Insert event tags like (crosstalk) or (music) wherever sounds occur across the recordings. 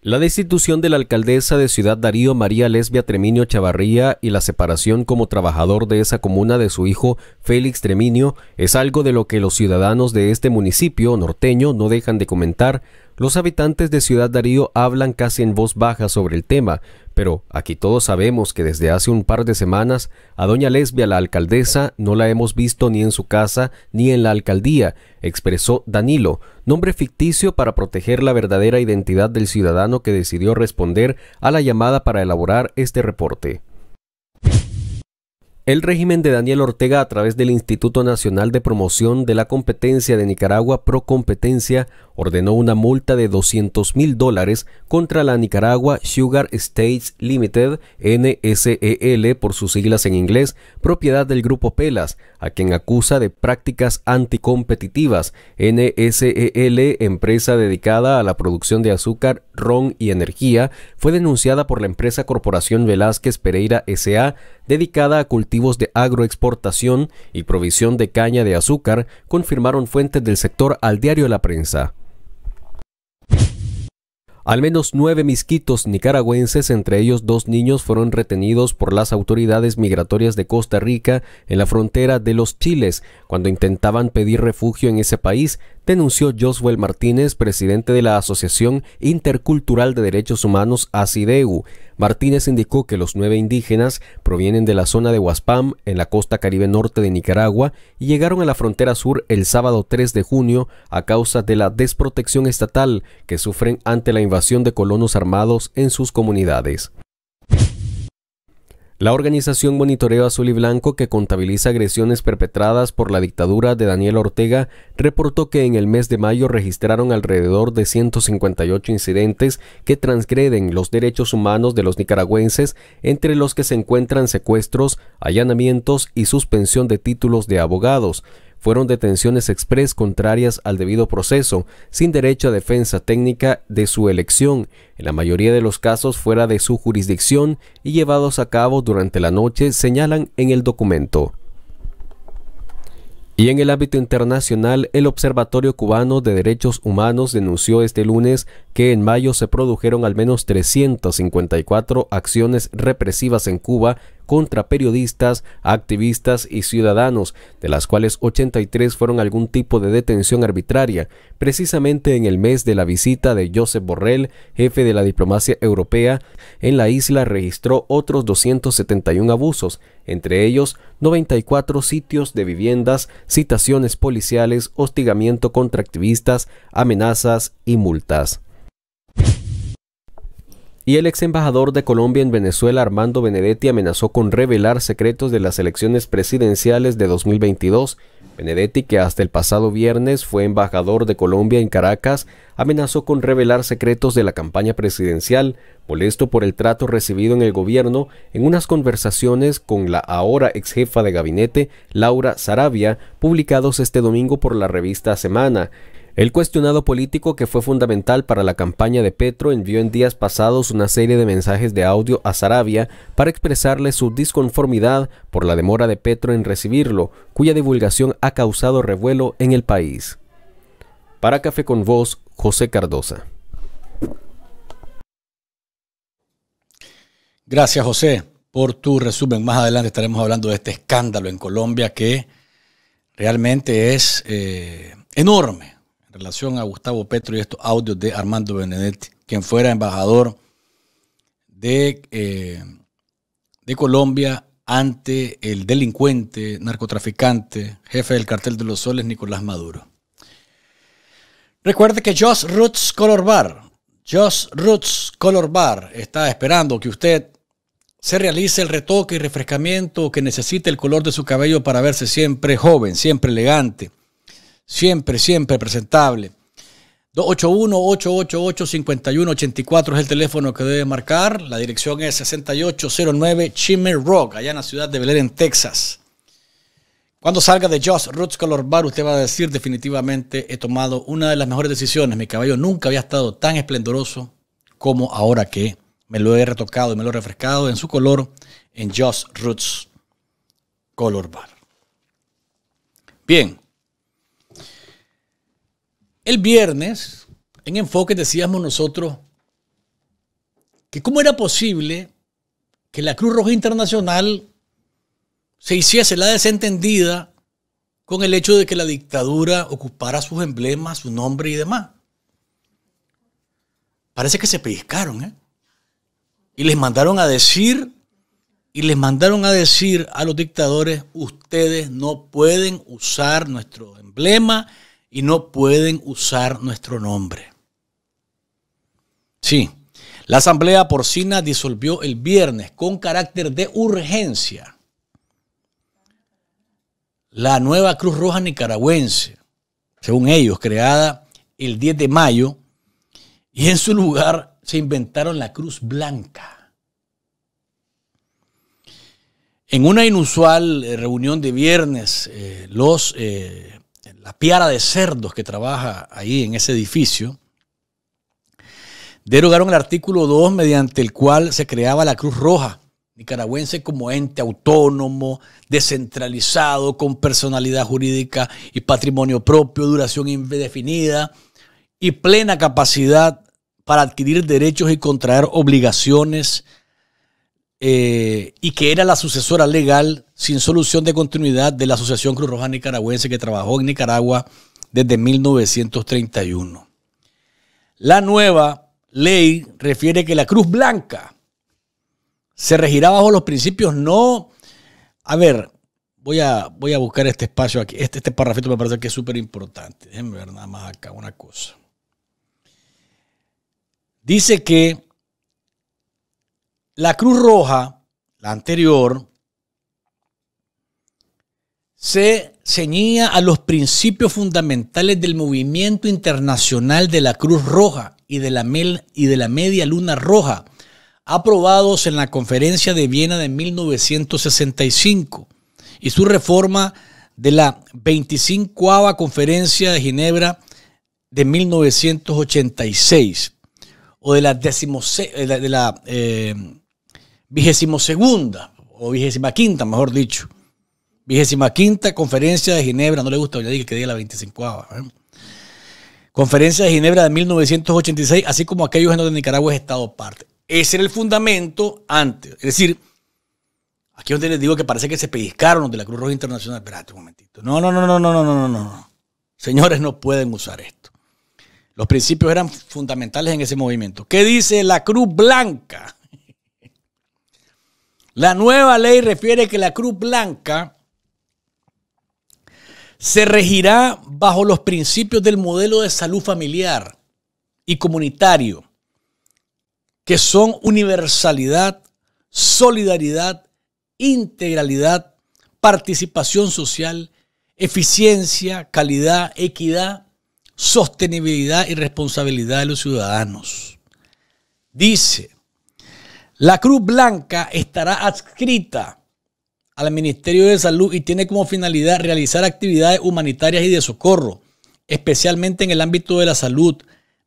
La destitución de la alcaldesa de Ciudad Darío María Lesbia Treminio Chavarría y la separación como trabajador de esa comuna de su hijo Félix Treminio es algo de lo que los ciudadanos de este municipio norteño no dejan de comentar los habitantes de Ciudad Darío hablan casi en voz baja sobre el tema, pero aquí todos sabemos que desde hace un par de semanas a doña Lesbia, la alcaldesa, no la hemos visto ni en su casa ni en la alcaldía, expresó Danilo, nombre ficticio para proteger la verdadera identidad del ciudadano que decidió responder a la llamada para elaborar este reporte. El régimen de Daniel Ortega a través del Instituto Nacional de Promoción de la Competencia de Nicaragua Pro Competencia, ordenó una multa de 200 mil dólares contra la Nicaragua Sugar States Limited, NSEL por sus siglas en inglés, propiedad del grupo Pelas, a quien acusa de prácticas anticompetitivas. NSEL, empresa dedicada a la producción de azúcar, ron y energía, fue denunciada por la empresa Corporación Velázquez Pereira S.A., dedicada a cultivos de agroexportación y provisión de caña de azúcar, confirmaron fuentes del sector al diario La Prensa. Al menos nueve misquitos nicaragüenses, entre ellos dos niños, fueron retenidos por las autoridades migratorias de Costa Rica en la frontera de los Chiles cuando intentaban pedir refugio en ese país denunció Joswell Martínez, presidente de la Asociación Intercultural de Derechos Humanos ACIDEU. Martínez indicó que los nueve indígenas provienen de la zona de Huaspam, en la costa caribe norte de Nicaragua, y llegaron a la frontera sur el sábado 3 de junio a causa de la desprotección estatal que sufren ante la invasión de colonos armados en sus comunidades. La organización Monitoreo Azul y Blanco, que contabiliza agresiones perpetradas por la dictadura de Daniel Ortega, reportó que en el mes de mayo registraron alrededor de 158 incidentes que transgreden los derechos humanos de los nicaragüenses, entre los que se encuentran secuestros, allanamientos y suspensión de títulos de abogados fueron detenciones express contrarias al debido proceso, sin derecho a defensa técnica de su elección, en la mayoría de los casos fuera de su jurisdicción y llevados a cabo durante la noche, señalan en el documento. Y en el ámbito internacional, el Observatorio Cubano de Derechos Humanos denunció este lunes que en mayo se produjeron al menos 354 acciones represivas en Cuba contra periodistas, activistas y ciudadanos, de las cuales 83 fueron algún tipo de detención arbitraria, precisamente en el mes de la visita de Josep Borrell, jefe de la diplomacia europea, en la isla registró otros 271 abusos, entre ellos 94 sitios de viviendas, citaciones policiales, hostigamiento contra activistas, amenazas y multas y el ex embajador de Colombia en Venezuela Armando Benedetti amenazó con revelar secretos de las elecciones presidenciales de 2022. Benedetti, que hasta el pasado viernes fue embajador de Colombia en Caracas, amenazó con revelar secretos de la campaña presidencial, molesto por el trato recibido en el gobierno en unas conversaciones con la ahora ex jefa de gabinete, Laura Sarabia, publicados este domingo por la revista Semana. El cuestionado político que fue fundamental para la campaña de Petro envió en días pasados una serie de mensajes de audio a Sarabia para expresarle su disconformidad por la demora de Petro en recibirlo, cuya divulgación ha causado revuelo en el país. Para Café con Voz, José Cardosa. Gracias José por tu resumen. Más adelante estaremos hablando de este escándalo en Colombia que realmente es eh, enorme en relación a Gustavo Petro y estos audios de Armando Benedetti, quien fuera embajador eh, de, Colombia ante el delincuente, narcotraficante, jefe del cartel de los soles, Nicolás Maduro. Recuerde que Joss Roots Color Bar, Joss Roots Color Bar está esperando que usted se realice el retoque y refrescamiento que necesite el color de su cabello para verse siempre joven, siempre elegante. Siempre, siempre presentable. 281-888-5184 es el teléfono que debe marcar. La dirección es 6809 Chimney Rock, allá en la ciudad de Belén, en Texas. Cuando salga de Josh Roots Color Bar, usted va a decir definitivamente he tomado una de las mejores decisiones. Mi caballo nunca había estado tan esplendoroso como ahora que me lo he retocado y me lo he refrescado en su color en Just Roots Color Bar. Bien. El viernes, en Enfoque, decíamos nosotros que cómo era posible que la Cruz Roja Internacional se hiciese la desentendida con el hecho de que la dictadura ocupara sus emblemas, su nombre y demás. Parece que se pellizcaron, ¿eh? Y les mandaron a decir, y les mandaron a decir a los dictadores, ustedes no pueden usar nuestro emblema, y no pueden usar nuestro nombre. Sí, la Asamblea Porcina disolvió el viernes con carácter de urgencia la nueva Cruz Roja nicaragüense, según ellos, creada el 10 de mayo, y en su lugar se inventaron la Cruz Blanca. En una inusual eh, reunión de viernes, eh, los eh, la piara de cerdos que trabaja ahí en ese edificio, derogaron el artículo 2 mediante el cual se creaba la Cruz Roja nicaragüense como ente autónomo, descentralizado, con personalidad jurídica y patrimonio propio, duración indefinida y plena capacidad para adquirir derechos y contraer obligaciones eh, y que era la sucesora legal sin solución de continuidad de la Asociación Cruz Roja Nicaragüense que trabajó en Nicaragua desde 1931. La nueva ley refiere que la Cruz Blanca se regirá bajo los principios no... A ver, voy a, voy a buscar este espacio aquí. Este, este parrafito me parece que es súper importante. Déjenme ver nada más acá una cosa. Dice que la Cruz Roja, la anterior, se ceñía a los principios fundamentales del movimiento internacional de la Cruz Roja y de la, Media Luna Roja, aprobados en la Conferencia de Viena de 1965 y su reforma de la 25 Conferencia de Ginebra de 1986 o eh, de la, de la, eh, vigésimo segunda o vigésima quinta, mejor dicho. Vigésima quinta conferencia de Ginebra, no le gusta, ya dije que diga la 25 a ¿eh? Conferencia de Ginebra de 1986, así como aquellos en donde Nicaragua es Estado parte. Ese era el fundamento antes. Es decir, aquí donde les digo que parece que se pellizcaron de la Cruz Roja Internacional. Espérate un momentito. No, no, no, no, no, no, no, no, no. Señores, no pueden usar esto. Los principios eran fundamentales en ese movimiento. ¿Qué dice la Cruz Blanca? La nueva ley refiere que la Cruz Blanca se regirá bajo los principios del modelo de salud familiar y comunitario, que son universalidad, solidaridad, integralidad, participación social, eficiencia, calidad, equidad, sostenibilidad y responsabilidad de los ciudadanos. Dice, la Cruz Blanca estará adscrita al Ministerio de Salud y tiene como finalidad realizar actividades humanitarias y de socorro, especialmente en el ámbito de la salud,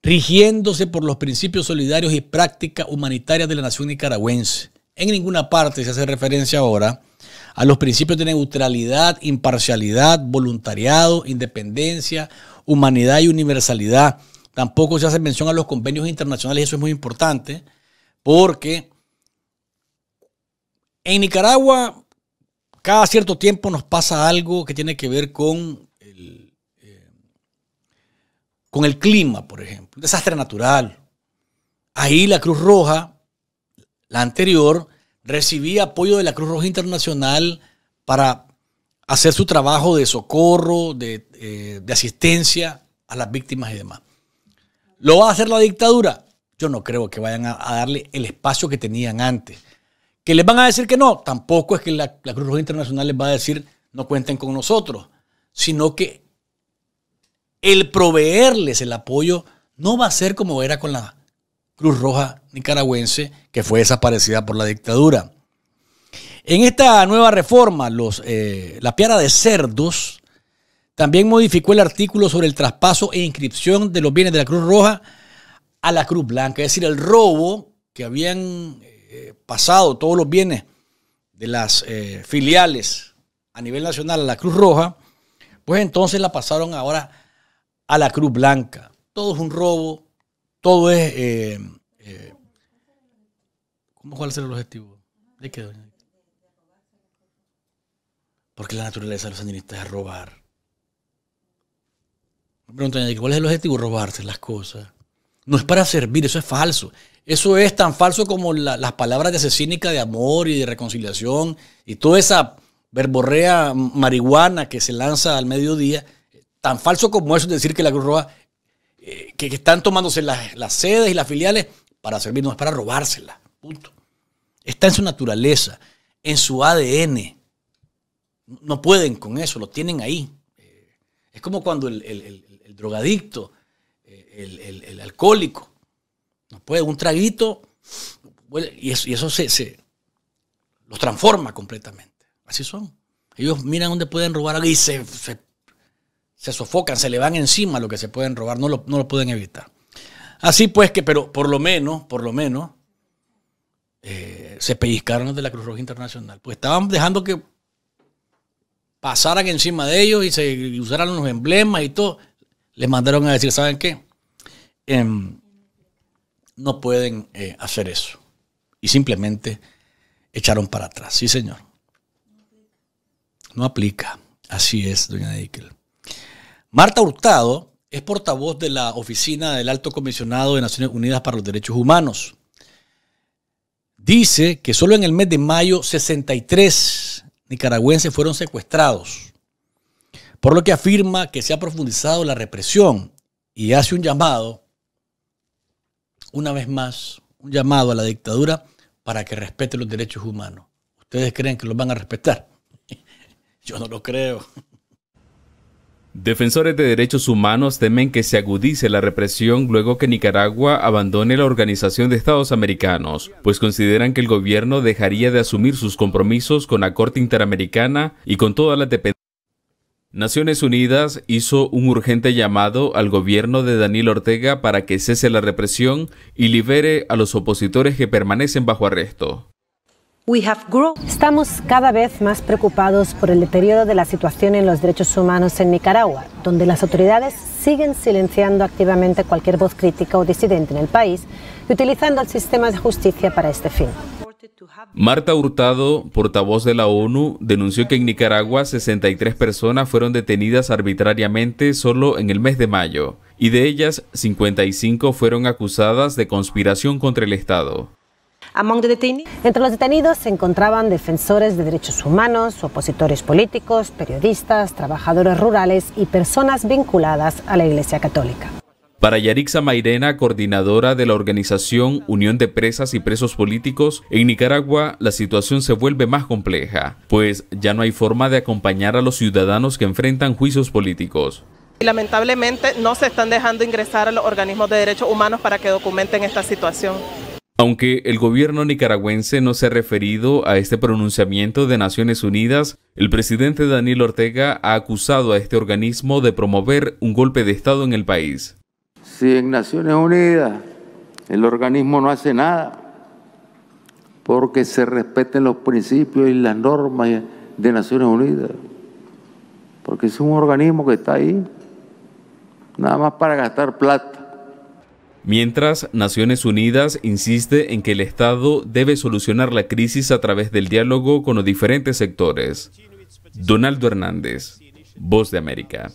rigiéndose por los principios solidarios y prácticas humanitarias de la nación nicaragüense. En ninguna parte se hace referencia ahora a los principios de neutralidad, imparcialidad, voluntariado, independencia, humanidad y universalidad. Tampoco se hace mención a los convenios internacionales, eso es muy importante, porque en Nicaragua, cada cierto tiempo nos pasa algo que tiene que ver con el, eh, con el clima, por ejemplo, un desastre natural. Ahí la Cruz Roja, la anterior, recibía apoyo de la Cruz Roja Internacional para hacer su trabajo de socorro, de, eh, asistencia a las víctimas y demás. ¿Lo va a hacer la dictadura? Yo no creo que vayan a darle el espacio que tenían antes ¿Que les van a decir que no? Tampoco es que la, Cruz Roja Internacional les va a decir no cuenten con nosotros, sino que el proveerles el apoyo no va a ser como era con la Cruz Roja nicaragüense que fue desaparecida por la dictadura. En esta nueva reforma, los, eh, la piara de cerdos también modificó el artículo sobre el traspaso e inscripción de los bienes de la Cruz Roja a la Cruz Blanca, es decir, el robo que habían eh, pasado todos los bienes de las eh, filiales a nivel nacional a la Cruz Roja, pues entonces la pasaron ahora a la Cruz Blanca. Todo es un robo, todo es... Eh, cuál es el objetivo? ¿De qué, Porque la naturaleza de los sandinistas es robar. Me preguntan, ¿cuál es el objetivo? Robarse las cosas. No es para servir, eso es falso. Eso es tan falso como las palabras de asesínica de amor y de reconciliación y toda esa verborrea marihuana que se lanza al mediodía. Tan falso como eso es decir que la Cruz Roja, eh, que, están tomándose las, sedes y las filiales para servirnos, para robárselas. Punto. Está en su naturaleza, en su ADN. No pueden con eso, lo tienen ahí. Eh, es como cuando el drogadicto, eh, el alcohólico, no puede, un traguito, y eso, se, los transforma completamente. Así son. Ellos miran dónde pueden robar algo y se, sofocan, se le van encima lo que se pueden robar, no lo, no lo pueden evitar. Así pues que, pero por lo menos, por lo menos, eh, se pellizcaron de la Cruz Roja Internacional. Pues estaban dejando que pasaran encima de ellos y se usaran los emblemas y todo. Les mandaron a decir, ¿saben qué? Em, no pueden eh, hacer eso. Y simplemente echaron para atrás. Sí, señor. No aplica. Así es, doña Eichel. Marta Hurtado es portavoz de la Oficina del Alto Comisionado de Naciones Unidas para los Derechos Humanos. Dice que solo en el mes de mayo 63 nicaragüenses fueron secuestrados, por lo que afirma que se ha profundizado la represión y hace un llamado una vez más, un llamado a la dictadura para que respete los derechos humanos. ¿Ustedes creen que los van a respetar? (laughs) Yo no lo creo. Defensores de derechos humanos temen que se agudice la represión luego que Nicaragua abandone la Organización de Estados Americanos, pues consideran que el gobierno dejaría de asumir sus compromisos con la Corte Interamericana y con todas las dependencias. Naciones Unidas hizo un urgente llamado al gobierno de Daniel Ortega para que cese la represión y libere a los opositores que permanecen bajo arresto. Estamos cada vez más preocupados por el deterioro de la situación en los derechos humanos en Nicaragua, donde las autoridades siguen silenciando activamente cualquier voz crítica o disidente en el país y utilizando el sistema de justicia para este fin. Marta Hurtado, portavoz de la ONU, denunció que en Nicaragua 63 personas fueron detenidas arbitrariamente solo en el mes de mayo, y de ellas 55 fueron acusadas de conspiración contra el Estado. Entre los detenidos se encontraban defensores de derechos humanos, opositores políticos, periodistas, trabajadores rurales y personas vinculadas a la Iglesia Católica. Para Yarixa Mairena, coordinadora de la organización Unión de Presas y Presos Políticos, en Nicaragua la situación se vuelve más compleja, pues ya no hay forma de acompañar a los ciudadanos que enfrentan juicios políticos. Lamentablemente no se están dejando ingresar a los organismos de derechos humanos para que documenten esta situación. Aunque el gobierno nicaragüense no se ha referido a este pronunciamiento de Naciones Unidas, el presidente Daniel Ortega ha acusado a este organismo de promover un golpe de Estado en el país. Si en Naciones Unidas el organismo no hace nada porque se respeten los principios y las normas de Naciones Unidas, porque es un organismo que está ahí nada más para gastar plata. Mientras, Naciones Unidas insiste en que el Estado debe solucionar la crisis a través del diálogo con los diferentes sectores. Donaldo Hernández, Voz de América.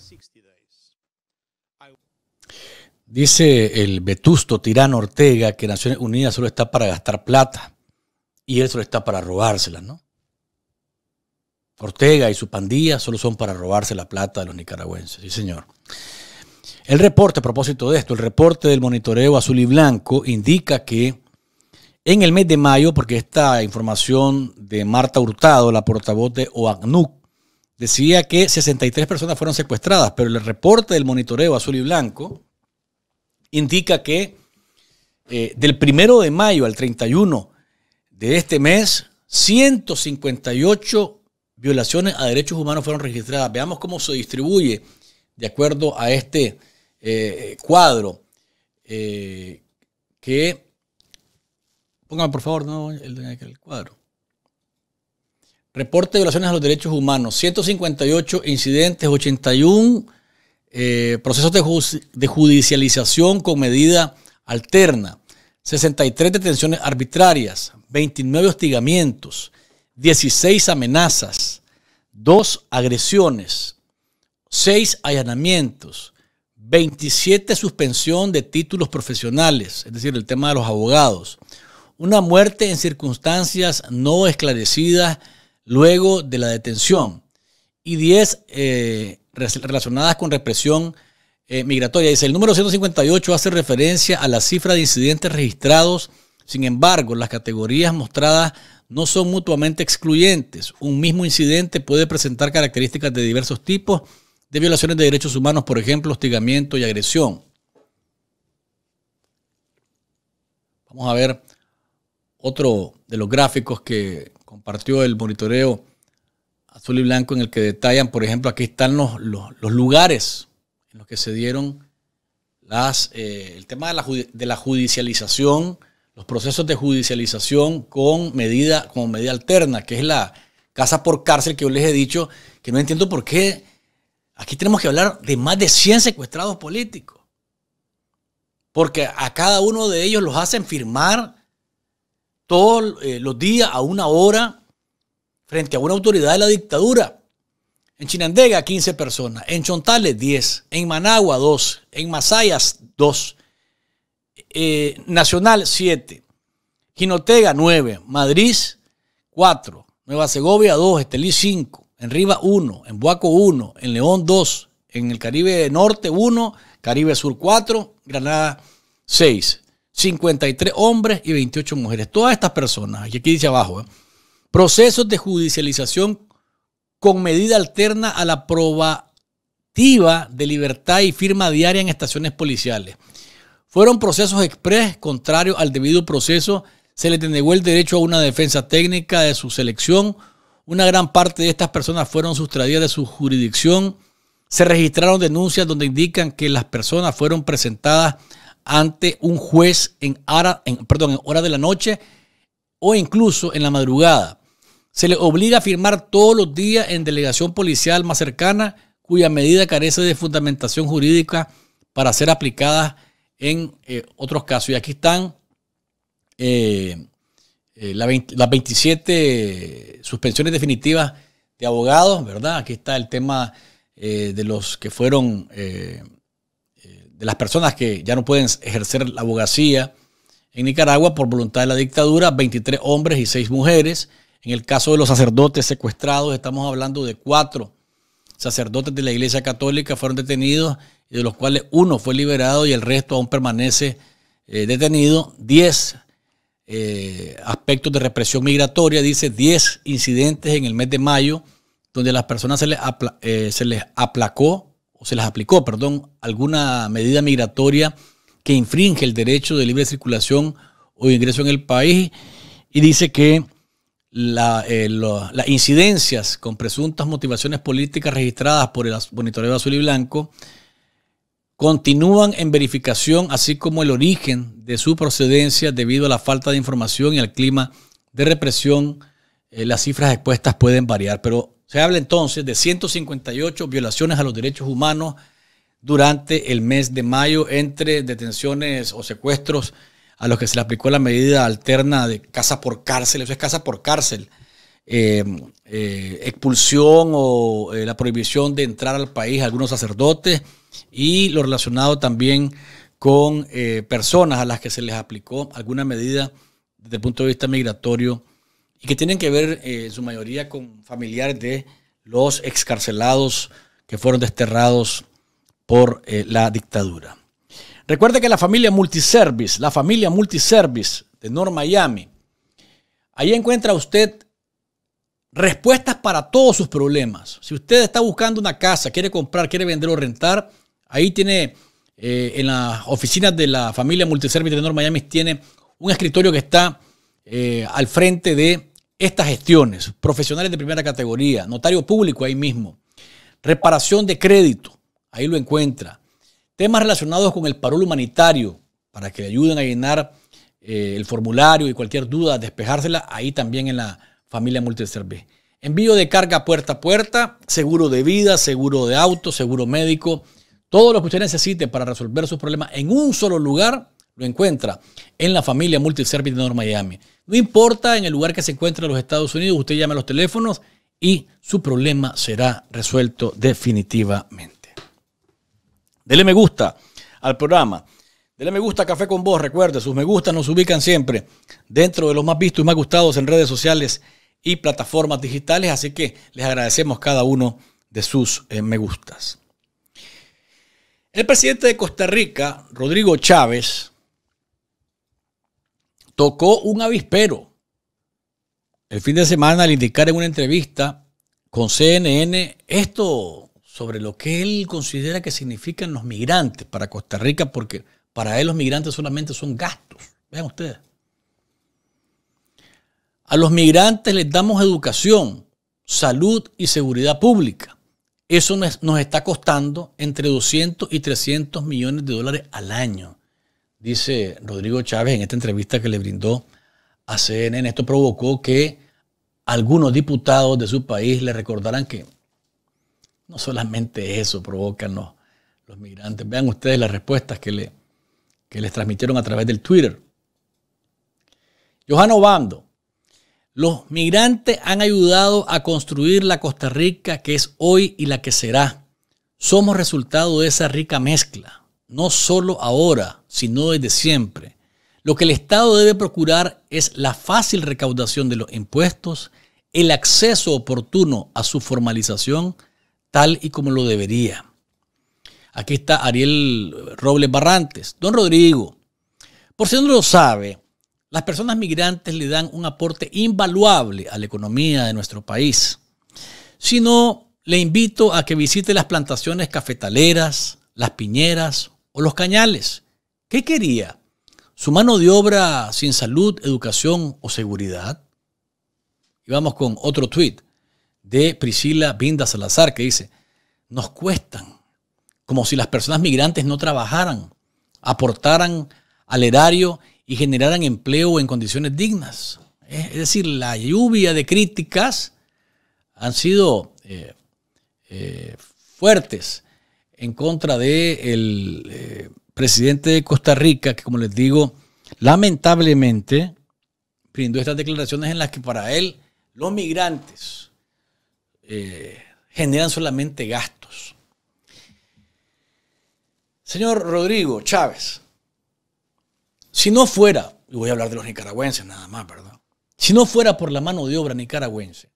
Dice el vetusto tirano Ortega que Naciones Unidas solo está para gastar plata y él solo está para robársela, ¿no? Ortega y su pandilla solo son para robarse la plata de los nicaragüenses, sí señor. El reporte, a propósito de esto, el reporte del monitoreo azul y blanco indica que en el mes de mayo, porque esta información de Marta Hurtado, la portavoz de OACNUC, decía que 63 personas fueron secuestradas, pero el reporte del monitoreo azul y blanco indica que eh, del primero de mayo al 31 de este mes, 158 violaciones a derechos humanos fueron registradas. Veamos cómo se distribuye de acuerdo a este eh, cuadro eh, por favor el, cuadro. Reporte de violaciones a los derechos humanos, 158 incidentes, 81 eh, procesos de, judicialización con medida alterna, 63 detenciones arbitrarias, 29 hostigamientos, 16 amenazas, 2 agresiones, 6 allanamientos, 27 suspensión de títulos profesionales, es decir, el tema de los abogados, una muerte en circunstancias no esclarecidas luego de la detención y 10 eh, relacionadas con represión eh, migratoria. Dice, el número 158 hace referencia a la cifra de incidentes registrados. Sin embargo, las categorías mostradas no son mutuamente excluyentes. Un mismo incidente puede presentar características de diversos tipos de violaciones de derechos humanos, por ejemplo, hostigamiento y agresión. Vamos a ver otro de los gráficos que compartió el monitoreo y blanco en el que detallan, por ejemplo, aquí están los, lugares en los que se dieron las, eh, el tema de la, judicialización, los procesos de judicialización con medida, como medida alterna, que es la casa por cárcel que yo les he dicho, que no entiendo por qué aquí tenemos que hablar de más de 100 secuestrados políticos. Porque a cada uno de ellos los hacen firmar todos eh, los días a una hora frente a una autoridad de la dictadura. En Chinandega, 15 personas. En Chontales, 10. En Managua, 2. En Masayas, 2. Eh, Nacional, 7. Jinotega, 9. Madrid, 4. Nueva Segovia, 2. Estelí, 5. En Riva, 1. En Buaco, 1. En León, 2. En el Caribe Norte, 1. Caribe Sur, 4. Granada, 6. 53 hombres y 28 mujeres. Todas estas personas, aquí dice abajo, ¿eh? Procesos de judicialización con medida alterna a la probativa de libertad y firma diaria en estaciones policiales. Fueron procesos expres contrarios al debido proceso. Se le denegó el derecho a una defensa técnica de su selección. Una gran parte de estas personas fueron sustraídas de su jurisdicción. Se registraron denuncias donde indican que las personas fueron presentadas ante un juez en, hora en de la noche o incluso en la madrugada. Se le obliga a firmar todos los días en delegación policial más cercana, cuya medida carece de fundamentación jurídica para ser aplicada en eh, otros casos. Y aquí están eh, eh, las 27 suspensiones definitivas de abogados, ¿verdad? Aquí está el tema de los que fueron, de las personas que ya no pueden ejercer la abogacía en Nicaragua por voluntad de la dictadura, 23 hombres y 6 mujeres. En el caso de los sacerdotes secuestrados, estamos hablando de cuatro sacerdotes de la Iglesia Católica fueron detenidos, de los cuales uno fue liberado y el resto aún permanece eh, detenido. Diez eh, aspectos de represión migratoria, dice diez incidentes en el mes de mayo, donde a las personas se les, eh, se les aplacó o se les aplicó, perdón, alguna medida migratoria que infringe el derecho de libre circulación o ingreso en el país y dice que eh, las incidencias con presuntas motivaciones políticas registradas por el monitoreo azul y blanco continúan en verificación, así como el origen de su procedencia debido a la falta de información y al clima de represión. Eh, las cifras expuestas pueden variar, pero se habla entonces de 158 violaciones a los derechos humanos durante el mes de mayo entre detenciones o secuestros a los que se le aplicó la medida alterna de casa por cárcel, eso es casa por cárcel, eh, eh, expulsión o eh, la prohibición de entrar al país a algunos sacerdotes y lo relacionado también con personas a las que se les aplicó alguna medida desde el punto de vista migratorio y que tienen que ver en su mayoría con familiares de los excarcelados que fueron desterrados por la dictadura. Recuerde que la familia Multiservice, la familia Multiservice de North Miami, ahí encuentra usted respuestas para todos sus problemas. Si usted está buscando una casa, quiere comprar, quiere vender o rentar, ahí tiene eh, en las oficinas de la familia Multiservice de North Miami, tiene un escritorio que está eh, al frente de estas gestiones, profesionales de primera categoría, notario público ahí mismo, reparación de crédito, ahí lo encuentra, Temas relacionados con el parol humanitario, para que le ayuden a llenar eh, el formulario y cualquier duda, despejársela ahí también en la familia Multiservice. Envío de carga puerta a puerta, seguro de vida, seguro de auto, seguro médico. Todo lo que usted necesite para resolver sus problemas en un solo lugar lo encuentra en la familia Multiservice de North Miami. No importa en el lugar que se encuentre en los Estados Unidos, usted llama a los teléfonos y su problema será resuelto definitivamente. Dele me gusta al programa. Dele me gusta Café con Vos. Recuerde, sus me gustas nos ubican siempre dentro de los más vistos y más gustados en redes sociales y plataformas digitales. Así que les agradecemos cada uno de sus eh, me gustas. El presidente de Costa Rica, Rodrigo Chávez, tocó un avispero el fin de semana al indicar en una entrevista con CNN esto sobre lo que él considera que significan los migrantes para Costa Rica, porque para él los migrantes solamente son gastos. Vean ustedes. A los migrantes les damos educación, salud y seguridad pública. Eso nos está costando entre 200 y 300 millones de dólares al año, dice Rodrigo Chávez en esta entrevista que le brindó a CNN. Esto provocó que algunos diputados de su país le recordaran que no solamente eso provocan los, los migrantes. Vean ustedes las respuestas que, le, les transmitieron a través del Twitter. Johan Obando, los migrantes han ayudado a construir la Costa Rica que es hoy y la que será. Somos resultado de esa rica mezcla, no solo ahora, sino desde siempre. Lo que el Estado debe procurar es la fácil recaudación de los impuestos, el acceso oportuno a su formalización, tal y como lo debería. Aquí está Ariel Robles Barrantes. Don Rodrigo, por si no lo sabe, las personas migrantes le dan un aporte invaluable a la economía de nuestro país. Si no, le invito a que visite las plantaciones cafetaleras, las piñeras o los cañales. ¿Qué quería? ¿Su mano de obra sin salud, educación o seguridad? Y vamos con otro tuit de Priscila Binda Salazar, que dice, nos cuestan, como si las personas migrantes no trabajaran, aportaran al erario y generaran empleo en condiciones dignas. Es decir, la lluvia de críticas han sido eh, eh, fuertes en contra de el eh, presidente de Costa Rica, que como les digo, lamentablemente brindó estas declaraciones en las que para él los migrantes, eh, generan solamente gastos. Señor Rodrigo Chávez, si no fuera, y voy a hablar de los nicaragüenses nada más, ¿verdad? Si no fuera por la mano de obra nicaragüense,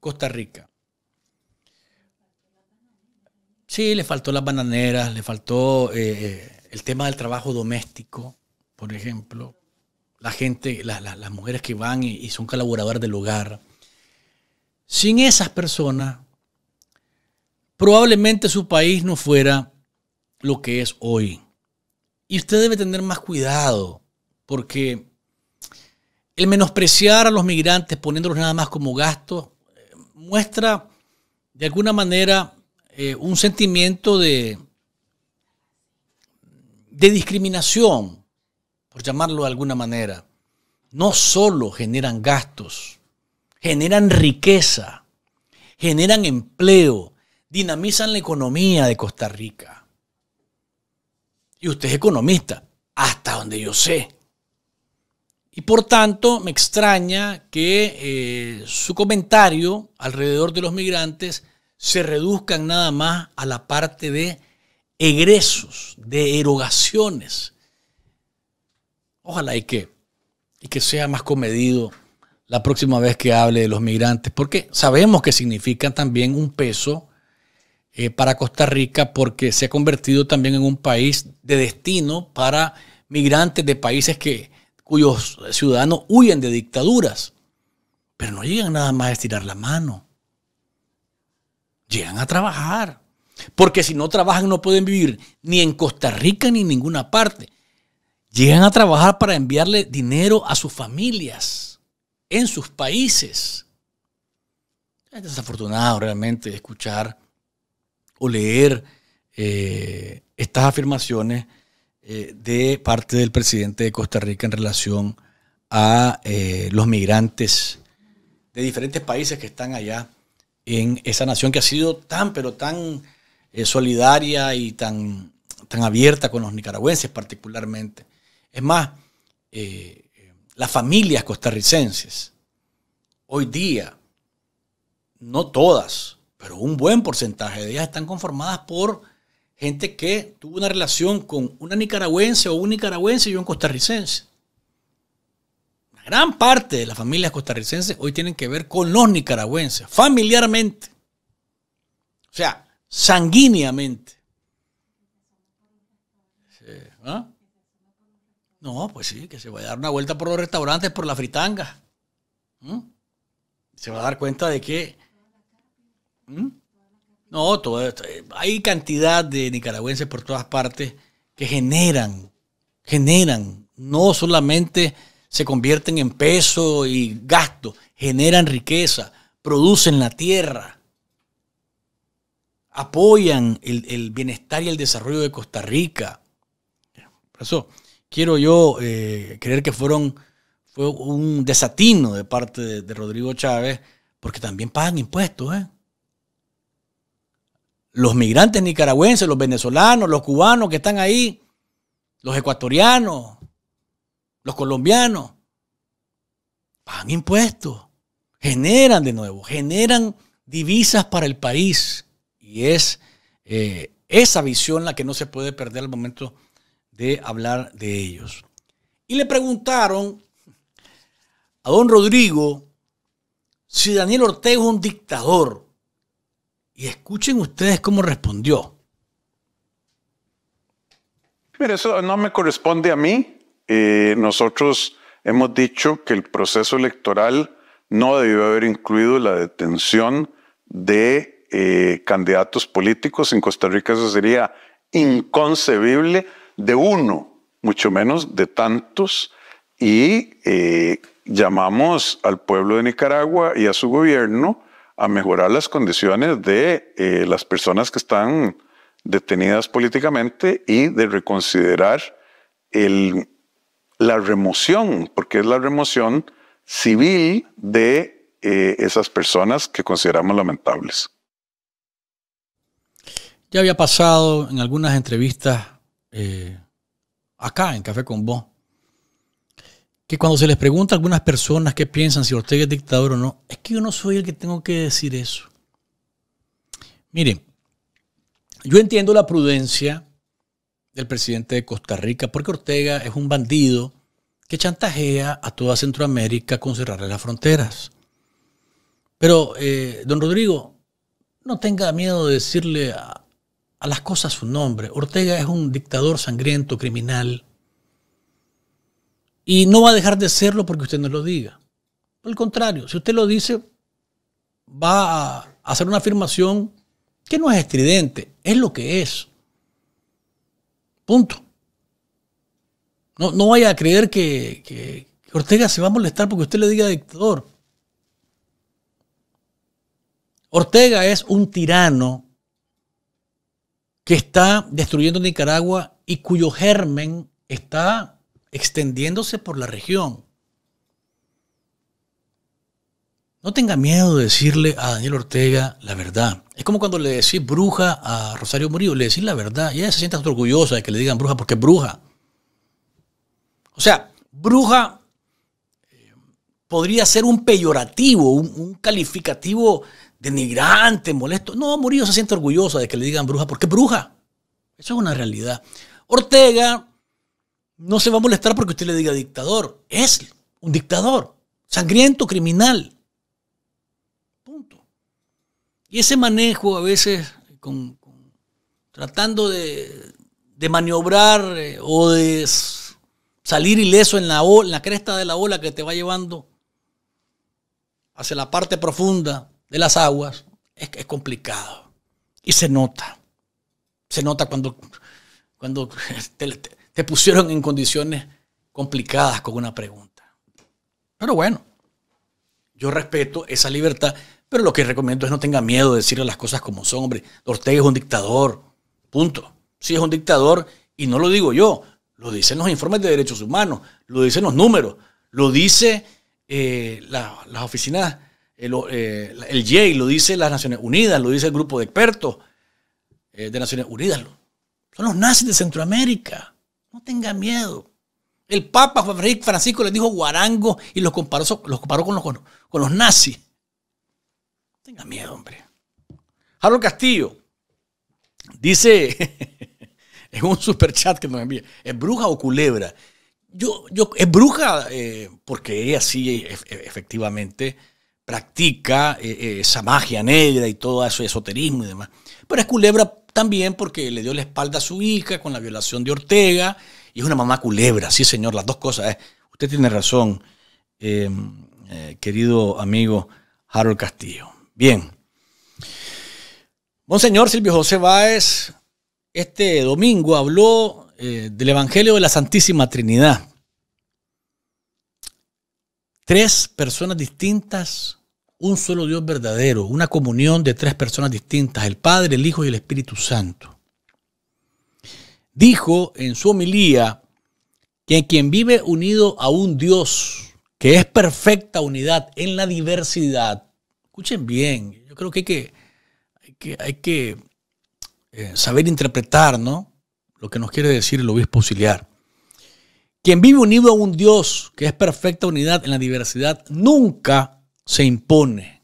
Costa Rica, sí, le faltó las bananeras, le faltó eh, eh, el tema del trabajo doméstico, por ejemplo, la gente, las mujeres que van y, y son colaboradoras del hogar, sin esas personas, probablemente su país no fuera lo que es hoy. Y usted debe tener más cuidado, porque el menospreciar a los migrantes poniéndolos nada más como gastos eh, muestra de alguna manera eh, un sentimiento de, de discriminación, por llamarlo de alguna manera. No solo generan gastos, generan riqueza, generan empleo, dinamizan la economía de Costa Rica. Y usted es economista, hasta donde yo sé. Y por tanto, me extraña que eh, su comentario alrededor de los migrantes se reduzcan nada más a la parte de egresos, de erogaciones. Ojalá y que, y que sea más comedido la próxima vez que hable de los migrantes, porque sabemos que significa también un peso eh, para Costa Rica, porque se ha convertido también en un país de destino para migrantes de países que, cuyos ciudadanos huyen de dictaduras, pero no llegan nada más a estirar la mano. Llegan a trabajar, porque si no trabajan no pueden vivir ni en Costa Rica ni en ninguna parte. Llegan a trabajar para enviarle dinero a sus familias en sus países. Es desafortunado realmente escuchar o leer eh, estas afirmaciones eh, de parte del presidente de Costa Rica en relación a eh, los migrantes de diferentes países que están allá en esa nación que ha sido tan, pero tan solidaria y tan, tan abierta con los nicaragüenses particularmente. Es más, las familias costarricenses, hoy día, no todas, pero un buen porcentaje de ellas están conformadas por gente que tuvo una relación con una nicaragüense o un nicaragüense y un costarricense. gran parte de las familias costarricenses hoy tienen que ver con los nicaragüenses, familiarmente. O sea, sanguíneamente. Sí. ¿ah? No, pues sí, que se va a dar una vuelta por los restaurantes, por la fritanga. ¿Mm? Se va a dar cuenta de que... ¿Mm? No, todo eh, hay cantidad de nicaragüenses por todas partes que generan, generan, no solamente se convierten en peso y gasto, generan riqueza, producen la tierra, apoyan el, el bienestar y el desarrollo de Costa Rica. Por eso, quiero yo eh, creer que fueron, fue un desatino de parte de, Rodrigo Chávez, porque también pagan impuestos. ¿eh? Los migrantes nicaragüenses, los venezolanos, los cubanos que están ahí, los ecuatorianos, los colombianos, pagan impuestos, generan de nuevo, generan divisas para el país. Y es eh, esa visión la que no se puede perder al momento de hablar de ellos. Y le preguntaron a don Rodrigo si Daniel Ortega es un dictador. Y escuchen ustedes cómo respondió. Mira, eso no me corresponde a mí. Eh, nosotros hemos dicho que el proceso electoral no debió haber incluido la detención de eh, candidatos políticos. En Costa Rica eso sería inconcebible de uno, mucho menos de tantos, y eh, llamamos al pueblo de Nicaragua y a su gobierno a mejorar las condiciones de eh, las personas que están detenidas políticamente y de reconsiderar la remoción, porque es la remoción civil de eh, esas personas que consideramos lamentables. Ya había pasado en algunas entrevistas eh, acá en Café con Vos, que cuando se les pregunta a algunas personas qué piensan si Ortega es dictador o no, es que yo no soy el que tengo que decir eso. Miren, yo entiendo la prudencia del presidente de Costa Rica porque Ortega es un bandido que chantajea a toda Centroamérica con cerrarle las fronteras. Pero, eh, don Rodrigo, no tenga miedo de decirle a, a las cosas su nombre. Ortega es un dictador sangriento, criminal. Y no va a dejar de serlo porque usted no lo diga. Por el contrario, si usted lo dice, va a hacer una afirmación que no es estridente, es lo que es. Punto. No, vaya a creer que, que Ortega se va a molestar porque usted le diga dictador. Ortega es un tirano que está destruyendo Nicaragua y cuyo germen está extendiéndose por la región. No tenga miedo de decirle a Daniel Ortega la verdad. Es como cuando le decís bruja a Rosario Murillo, le decís la verdad y ella se siente orgullosa de que le digan bruja porque es bruja. O sea, bruja eh, podría ser un peyorativo, un, un calificativo denigrante, molesto. No, Murillo se siente orgulloso de que le digan bruja, porque bruja. Eso es una realidad. Ortega no se va a molestar porque usted le diga dictador. Es un dictador, sangriento, criminal. Punto. Y ese manejo a veces, con, tratando de, maniobrar eh, o de salir ileso en la cresta de la ola que te va llevando hacia la parte profunda de las aguas es, es complicado. Y se nota. Se nota cuando, cuando (laughs) te, pusieron en condiciones complicadas con una pregunta. Pero bueno, yo respeto esa libertad, pero lo que recomiendo es no tenga miedo de decirle las cosas como son. Hombre, Ortega es un dictador. Punto. Si es un dictador, y no lo digo yo, lo dicen los informes de derechos humanos, lo dicen los números, lo dicen eh, las oficinas el, eh, J, lo dice las Naciones Unidas, lo dice el grupo de expertos eh, de Naciones Unidas. Son los nazis de Centroamérica. No tenga miedo. El Papa Francisco les dijo guarango y los comparó, los comparó con, los, con, los nazis. No tengan miedo, hombre. Harold Castillo dice (laughs) en un superchat que nos envía, ¿es bruja o culebra? Yo, yo, es bruja eh, porque ella así e, e, efectivamente, practica eh, eh, esa magia negra y todo eso, esoterismo y demás. Pero es culebra también porque le dio la espalda a su hija con la violación de Ortega y es una mamá culebra, sí señor, las dos cosas. ¿eh? Usted tiene razón, em, querido amigo Harold Castillo. Bien. Monseñor Silvio José Báez este domingo habló del Evangelio de la Santísima Trinidad. Tres personas distintas un solo Dios verdadero, una comunión de tres personas distintas, el Padre, el Hijo y el Espíritu Santo. Dijo en su homilía que quien vive unido a un Dios que es perfecta unidad en la diversidad, escuchen bien, yo creo que hay que, hay que, eh, saber interpretar ¿no? lo que nos quiere decir el obispo auxiliar. Quien vive unido a un Dios que es perfecta unidad en la diversidad, nunca se impone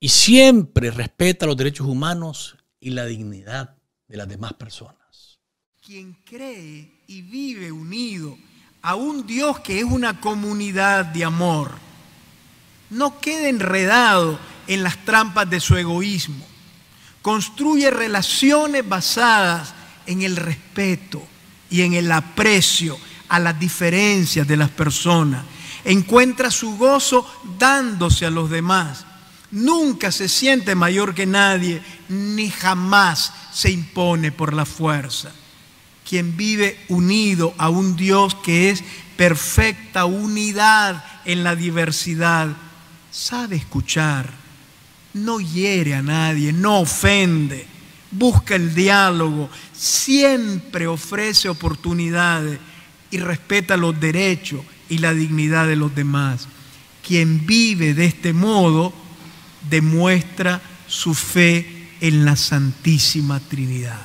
y siempre respeta los derechos humanos y la dignidad de las demás personas. Quien cree y vive unido a un Dios que es una comunidad de amor, no queda enredado en las trampas de su egoísmo. Construye relaciones basadas en el respeto y en el aprecio a las diferencias de las personas encuentra su gozo dándose a los demás. Nunca se siente mayor que nadie, ni jamás se impone por la fuerza. Quien vive unido a un Dios que es perfecta unidad en la diversidad, sabe escuchar, no hiere a nadie, no ofende, busca el diálogo, siempre ofrece oportunidades y respeta los derechos y la dignidad de los demás. Quien vive de este modo demuestra su fe en la Santísima Trinidad.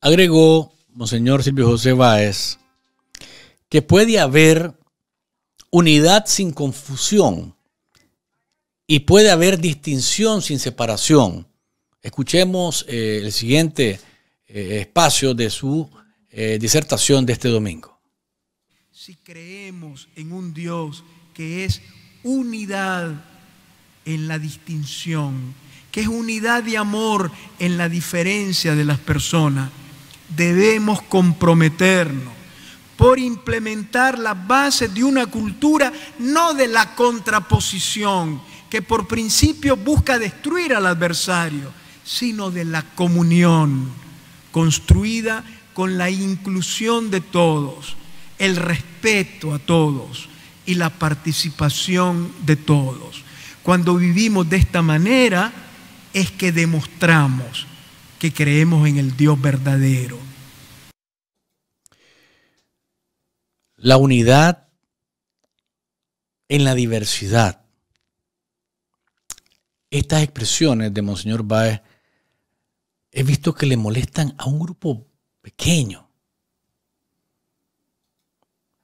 Agregó Monseñor Silvio José Báez que puede haber unidad sin confusión y puede haber distinción sin separación. Escuchemos eh, el siguiente eh, espacio de su eh, disertación de este domingo si creemos en un Dios que es unidad en la distinción, que es unidad de amor en la diferencia de las personas, debemos comprometernos por implementar la base de una cultura no de la contraposición, que por principio busca destruir al adversario, sino de la comunión construida con la inclusión de todos el respeto a todos y la participación de todos. Cuando vivimos de esta manera es que demostramos que creemos en el Dios verdadero. La unidad en la diversidad. Estas expresiones de Monseñor Baez he visto que le molestan a un grupo pequeño.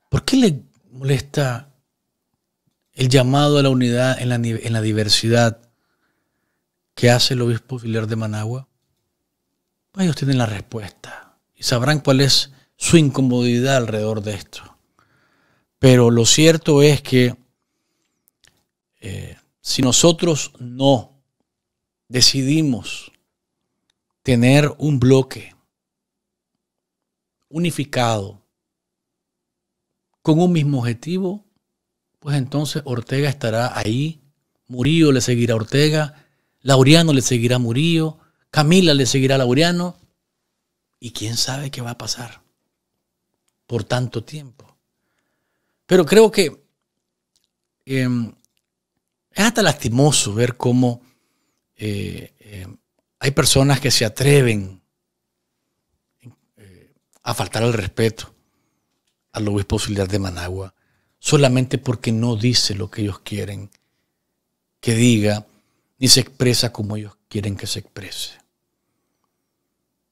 ¿Por qué le molesta el llamado a la unidad en la, diversidad que hace el obispo Filiar de Managua? Pues ellos tienen la respuesta y sabrán cuál es su incomodidad alrededor de esto. Pero lo cierto es que eh, si nosotros no decidimos tener un bloque unificado, con un mismo objetivo, pues entonces Ortega estará ahí, Murillo le seguirá a Ortega, Laureano le seguirá a Murillo, Camila le seguirá a Laureano, y quién sabe qué va a pasar por tanto tiempo. Pero creo que em, es hasta lastimoso ver cómo eh, em, hay personas que se atreven eh, a faltar al respeto al obispo posibilidad de Managua solamente porque no dice lo que ellos quieren que diga, ni se expresa como ellos quieren que se exprese.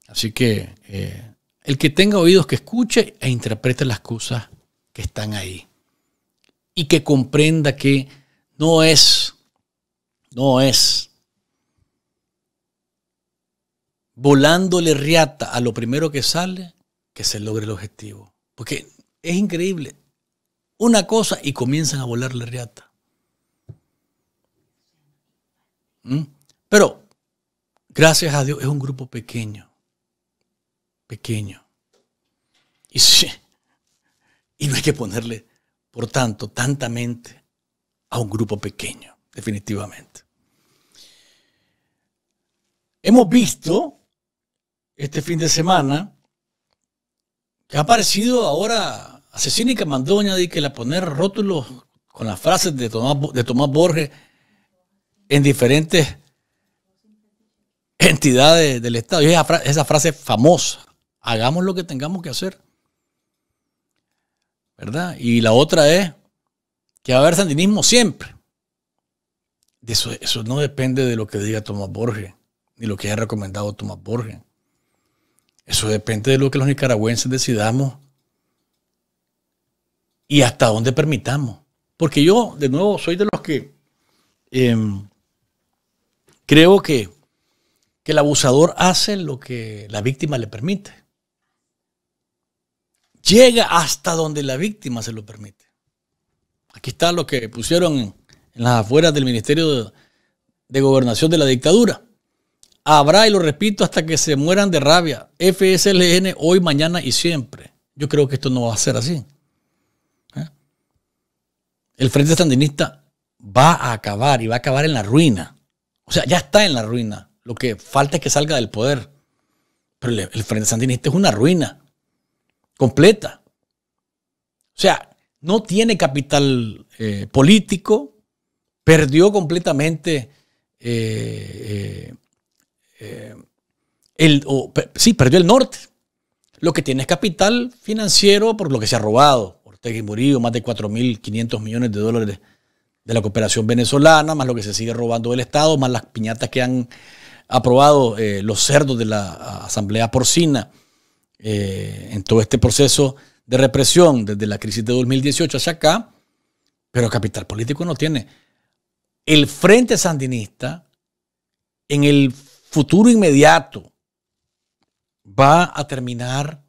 Así que eh, el que tenga oídos que escuche e interprete las cosas que están ahí y que comprenda que no es, no es volándole riata a lo primero que sale que se logre el objetivo. Porque es increíble. Una cosa y comienzan a volar la riata. ¿Mm? Pero, gracias a Dios, es un grupo pequeño. Pequeño. Y, y no hay que ponerle, por tanto, tantamente a un grupo pequeño, definitivamente. Hemos visto este fin de semana que ha aparecido ahora Asesínica Mandoña Camandoña, que la poner rótulos con las frases de Tomás, de Borges en diferentes entidades del Estado. Y esa, frase famosa, hagamos lo que tengamos que hacer. ¿Verdad? Y la otra es que va a haber sandinismo siempre. eso, eso no depende de lo que diga Tomás Borges, ni lo que haya recomendado Tomás Borges. Eso depende de lo que los nicaragüenses decidamos y hasta dónde permitamos. Porque yo, de nuevo, soy de los que em, creo que, el abusador hace lo que la víctima le permite. Llega hasta donde la víctima se lo permite. Aquí está lo que pusieron en, las afueras del Ministerio de Gobernación de la dictadura. Habrá, y lo repito, hasta que se mueran de rabia. FSLN hoy, mañana y siempre. Yo creo que esto no va a ser así el Frente Sandinista va a acabar y va a acabar en la ruina. O sea, ya está en la ruina. Lo que falta es que salga del poder. Pero el, Frente Sandinista es una ruina completa. O sea, no tiene capital eh, político, perdió completamente eh, eh, el, sí, perdió el norte. Lo que tiene es capital financiero por lo que se ha robado, de más de 4.500 millones de dólares de la cooperación venezolana, más lo que se sigue robando del Estado, más las piñatas que han aprobado eh, los cerdos de la Asamblea Porcina eh, en todo este proceso de represión desde la crisis de 2018 hacia acá, pero capital político no tiene. El Frente Sandinista en el futuro inmediato va a terminar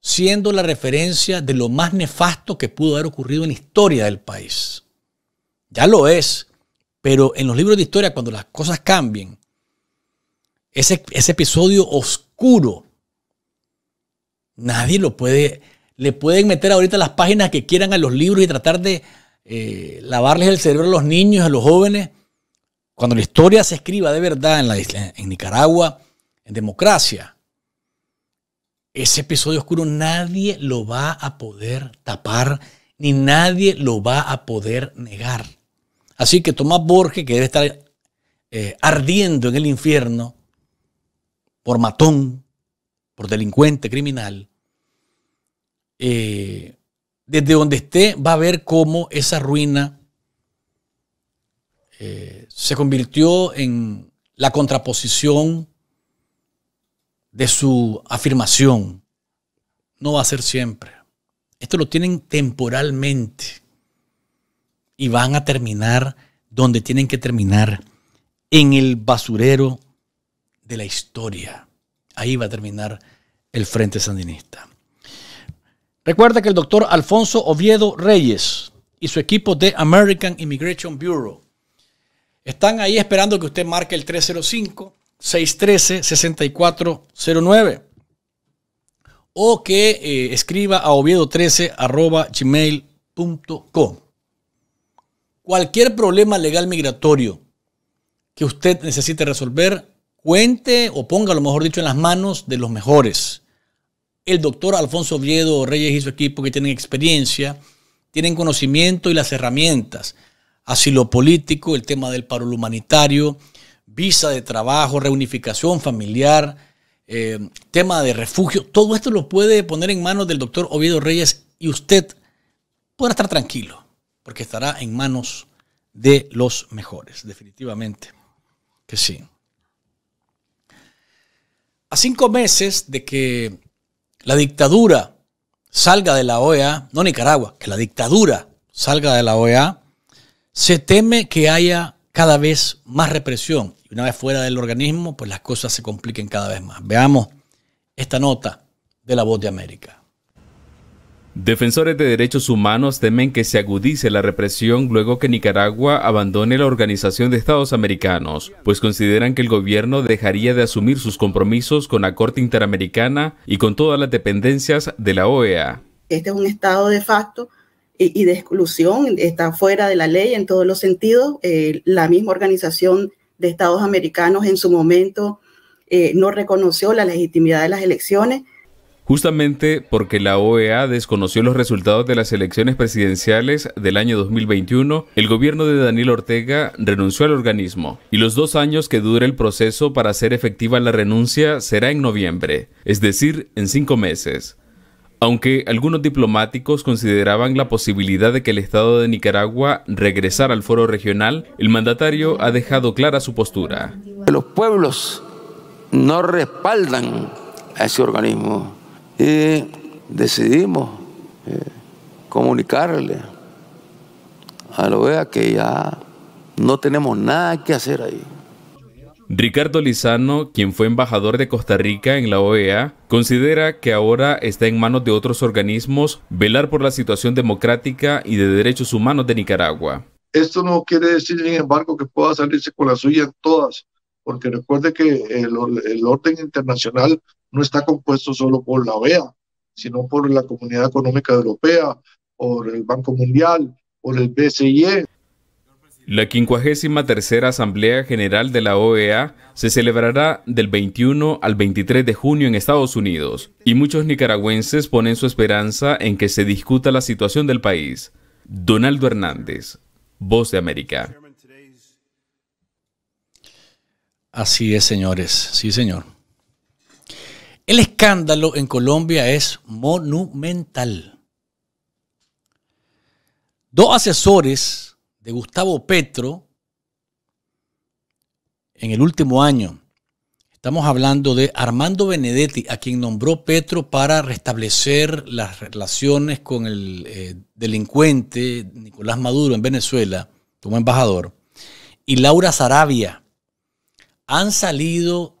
siendo la referencia de lo más nefasto que pudo haber ocurrido en la historia del país. Ya lo es, pero en los libros de historia, cuando las cosas cambien, ese, episodio oscuro, nadie lo puede, le pueden meter ahorita las páginas que quieran a los libros y tratar de eh, lavarles el cerebro a los niños, a los jóvenes. Cuando la historia se escriba de verdad en, la en Nicaragua, en democracia, ese episodio oscuro nadie lo va a poder tapar, ni nadie lo va a poder negar. Así que Tomás Borges, que debe estar eh, ardiendo en el infierno por matón, por delincuente, criminal, eh, desde donde esté va a ver cómo esa ruina eh, se convirtió en la contraposición de su afirmación. No va a ser siempre. Esto lo tienen temporalmente y van a terminar donde tienen que terminar, en el basurero de la historia. Ahí va a terminar el Frente Sandinista. Recuerda que el doctor Alfonso Oviedo Reyes y su equipo de American Immigration Bureau están ahí esperando que usted marque el 305 613-6409 o que eh, escriba a oviedo gmail.com Cualquier problema legal migratorio que usted necesite resolver, cuente o ponga, lo mejor dicho, en las manos de los mejores. El doctor Alfonso Oviedo Reyes y su equipo que tienen experiencia, tienen conocimiento y las herramientas. Asilo político, el tema del paro humanitario, visa de trabajo, reunificación familiar, eh, tema de refugio, todo esto lo puede poner en manos del doctor Oviedo Reyes y usted podrá estar tranquilo, porque estará en manos de los mejores, definitivamente que sí. A cinco meses de que la dictadura salga de la OEA, no Nicaragua, que la dictadura salga de la OEA, se teme que haya cada vez más represión. Y una vez fuera del organismo, pues las cosas se compliquen cada vez más. Veamos esta nota de La Voz de América. Defensores de derechos humanos temen que se agudice la represión luego que Nicaragua abandone la Organización de Estados Americanos, pues consideran que el gobierno dejaría de asumir sus compromisos con la Corte Interamericana y con todas las dependencias de la OEA. Este es un estado de facto y de exclusión, está fuera de la ley en todos los sentidos. Eh, la misma Organización de Estados Americanos en su momento eh, no reconoció la legitimidad de las elecciones. Justamente porque la OEA desconoció los resultados de las elecciones presidenciales del año 2021, el gobierno de Daniel Ortega renunció al organismo y los dos años que dure el proceso para hacer efectiva la renuncia será en noviembre, es decir, en cinco meses. Aunque algunos diplomáticos consideraban la posibilidad de que el Estado de Nicaragua regresara al foro regional, el mandatario ha dejado clara su postura. Los pueblos no respaldan a ese organismo y decidimos eh, comunicarle a la OEA que ya no tenemos nada que hacer ahí. Ricardo Lizano, quien fue embajador de Costa Rica en la OEA, considera que ahora está en manos de otros organismos velar por la situación democrática y de derechos humanos de Nicaragua. Esto no quiere decir, sin embargo, que pueda salirse con la suya en todas, porque recuerde que el, orden internacional no está compuesto solo por la OEA, sino por la Comunidad Económica Europea, por el Banco Mundial, por el BCE. La 53 Asamblea General de la OEA se celebrará del 21 al 23 de junio en Estados Unidos, y muchos nicaragüenses ponen su esperanza en que se discuta la situación del país. Donaldo Hernández, Voz de América. Así es, señores, sí, señor. El escándalo en Colombia es monumental. Dos asesores de Gustavo Petro en el último año. Estamos hablando de Armando Benedetti, a quien nombró Petro para restablecer las relaciones con el eh, delincuente Nicolás Maduro en Venezuela como embajador, y Laura Sarabia. Han salido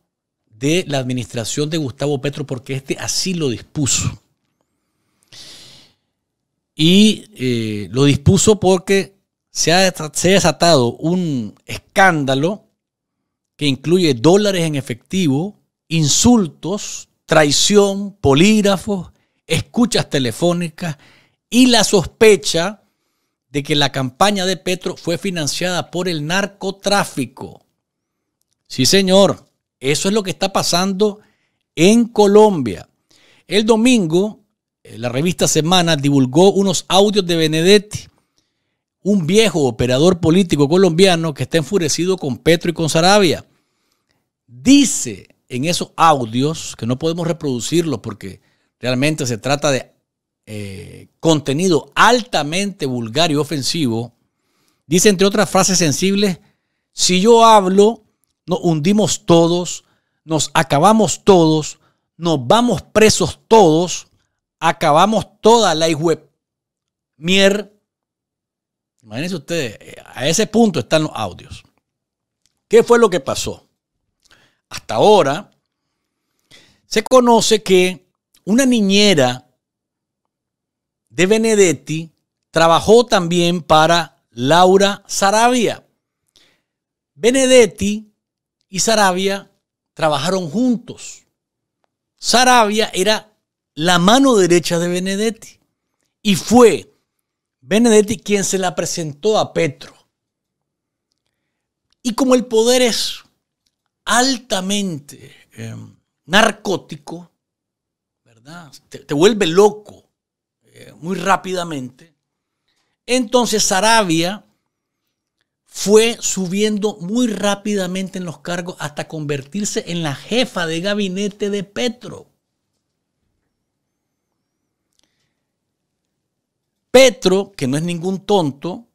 de la administración de Gustavo Petro porque este así lo dispuso. Y eh, lo dispuso porque se ha, desatado un escándalo que incluye dólares en efectivo, insultos, traición, polígrafos, escuchas telefónicas y la sospecha de que la campaña de Petro fue financiada por el narcotráfico. Sí, señor, eso es lo que está pasando en Colombia. El domingo, eh, la revista Semana divulgó unos audios de Benedetti un viejo operador político colombiano que está enfurecido con Petro y con Sarabia. Dice en esos audios, que no podemos reproducirlos porque realmente se trata de eh, contenido altamente vulgar y ofensivo, dice entre otras frases sensibles, si yo hablo, nos hundimos todos, nos acabamos todos, nos vamos presos todos, acabamos toda la mier Imagínense ustedes, a ese punto están los audios. ¿Qué fue lo que pasó? Hasta ahora se conoce que una niñera de Benedetti trabajó también para Laura Sarabia. Benedetti y Sarabia trabajaron juntos. Sarabia era la mano derecha de Benedetti y fue Benedetti quien se la presentó a Petro. Y como el poder es altamente em, narcótico, ¿verdad? Te, vuelve loco eh, muy rápidamente. Entonces Arabia fue subiendo muy rápidamente en los cargos hasta convertirse en la jefa de gabinete de Petro. Petro, que no es ningún tonto,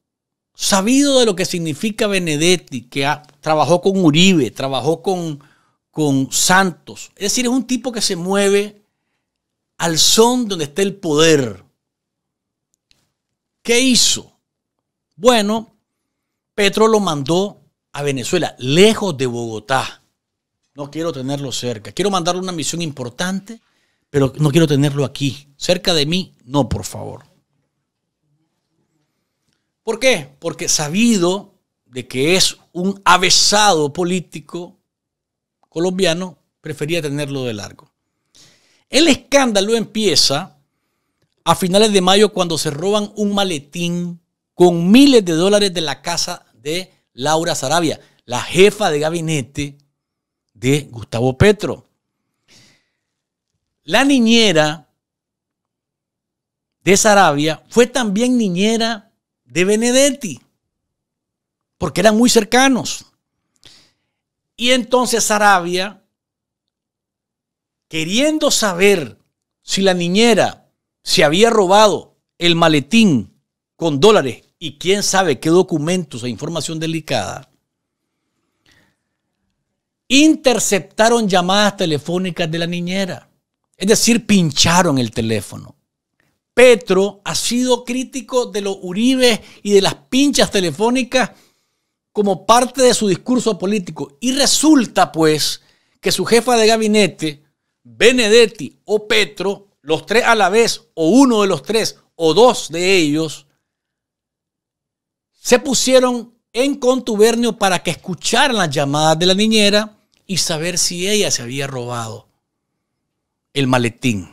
sabido de lo que significa Benedetti, que trabajó con Uribe, trabajó con, con Santos. Es decir, es un tipo que se mueve al son donde está el poder. ¿Qué hizo? Bueno, Petro lo mandó a Venezuela, lejos de Bogotá. No quiero tenerlo cerca. Quiero mandarle una misión importante, pero no quiero tenerlo aquí. Cerca de mí, no, por favor. ¿Por qué? Porque sabido de que es un avesado político colombiano, prefería tenerlo de largo. El escándalo empieza a finales de mayo cuando se roban un maletín con miles de dólares de la casa de Laura Sarabia, la jefa de gabinete de Gustavo Petro. La niñera de Sarabia fue también niñera de Benedetti, porque eran muy cercanos. Y entonces Arabia, queriendo saber si la niñera se había robado el maletín con dólares y quién sabe qué documentos e información delicada, interceptaron llamadas telefónicas de la niñera. Es decir, pincharon el teléfono. Petro ha sido crítico de los Uribe y de las pinchas telefónicas como parte de su discurso político. Y resulta, pues, que su jefa de gabinete, Benedetti o Petro, los tres a la vez, o uno de los tres, o dos de ellos, se pusieron en contubernio para que escucharan las llamadas de la niñera y saber si ella se había robado el maletín.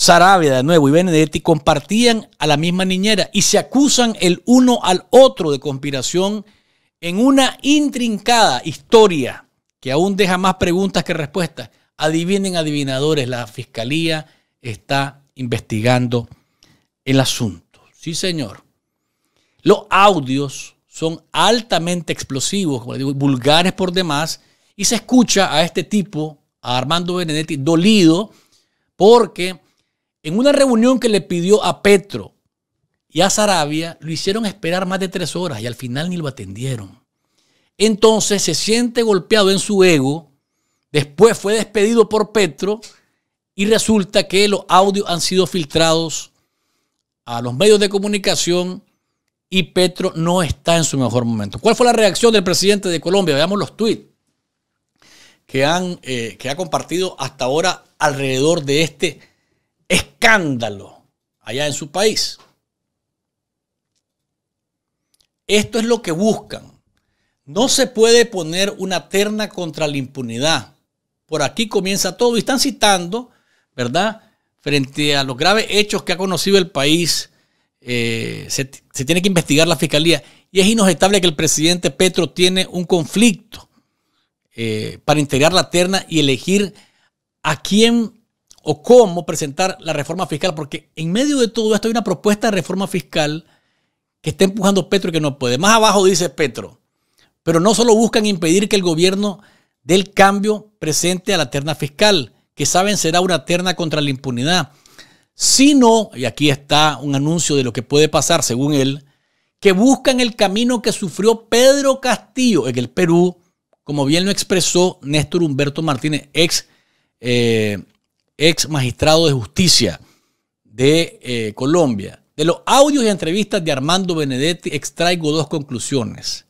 Sarabia de nuevo y Benedetti compartían a la misma niñera y se acusan el uno al otro de conspiración en una intrincada historia que aún deja más preguntas que respuestas. Adivinen, adivinadores, la fiscalía está investigando el asunto. Sí, señor. Los audios son altamente explosivos, como digo, vulgares por demás, y se escucha a este tipo, a Armando Benedetti, dolido porque en una reunión que le pidió a Petro y a Sarabia, lo hicieron esperar más de tres horas y al final ni lo atendieron. Entonces se siente golpeado en su ego, después fue despedido por Petro y resulta que los audios han sido filtrados a los medios de comunicación y Petro no está en su mejor momento. ¿Cuál fue la reacción del presidente de Colombia? Veamos los tweets que, han, eh, que ha compartido hasta ahora alrededor de este escándalo allá en su país. Esto es lo que buscan. No se puede poner una terna contra la impunidad. Por aquí comienza todo. Y están citando, ¿verdad? Frente a los graves hechos que ha conocido el país, eh, se, tiene que investigar la fiscalía. Y es inobjetable que el presidente Petro tiene un conflicto eh, para integrar la terna y elegir a quién o cómo presentar la reforma fiscal, porque en medio de todo esto hay una propuesta de reforma fiscal que está empujando Petro y que no puede. Más abajo dice Petro, pero no solo buscan impedir que el gobierno del cambio presente a la terna fiscal, que saben será una terna contra la impunidad, sino, y aquí está un anuncio de lo que puede pasar según él, que buscan el camino que sufrió Pedro Castillo en el Perú, como bien lo expresó Néstor Humberto Martínez, ex eh, ex magistrado de justicia de eh, Colombia. De los audios y entrevistas de Armando Benedetti extraigo dos conclusiones.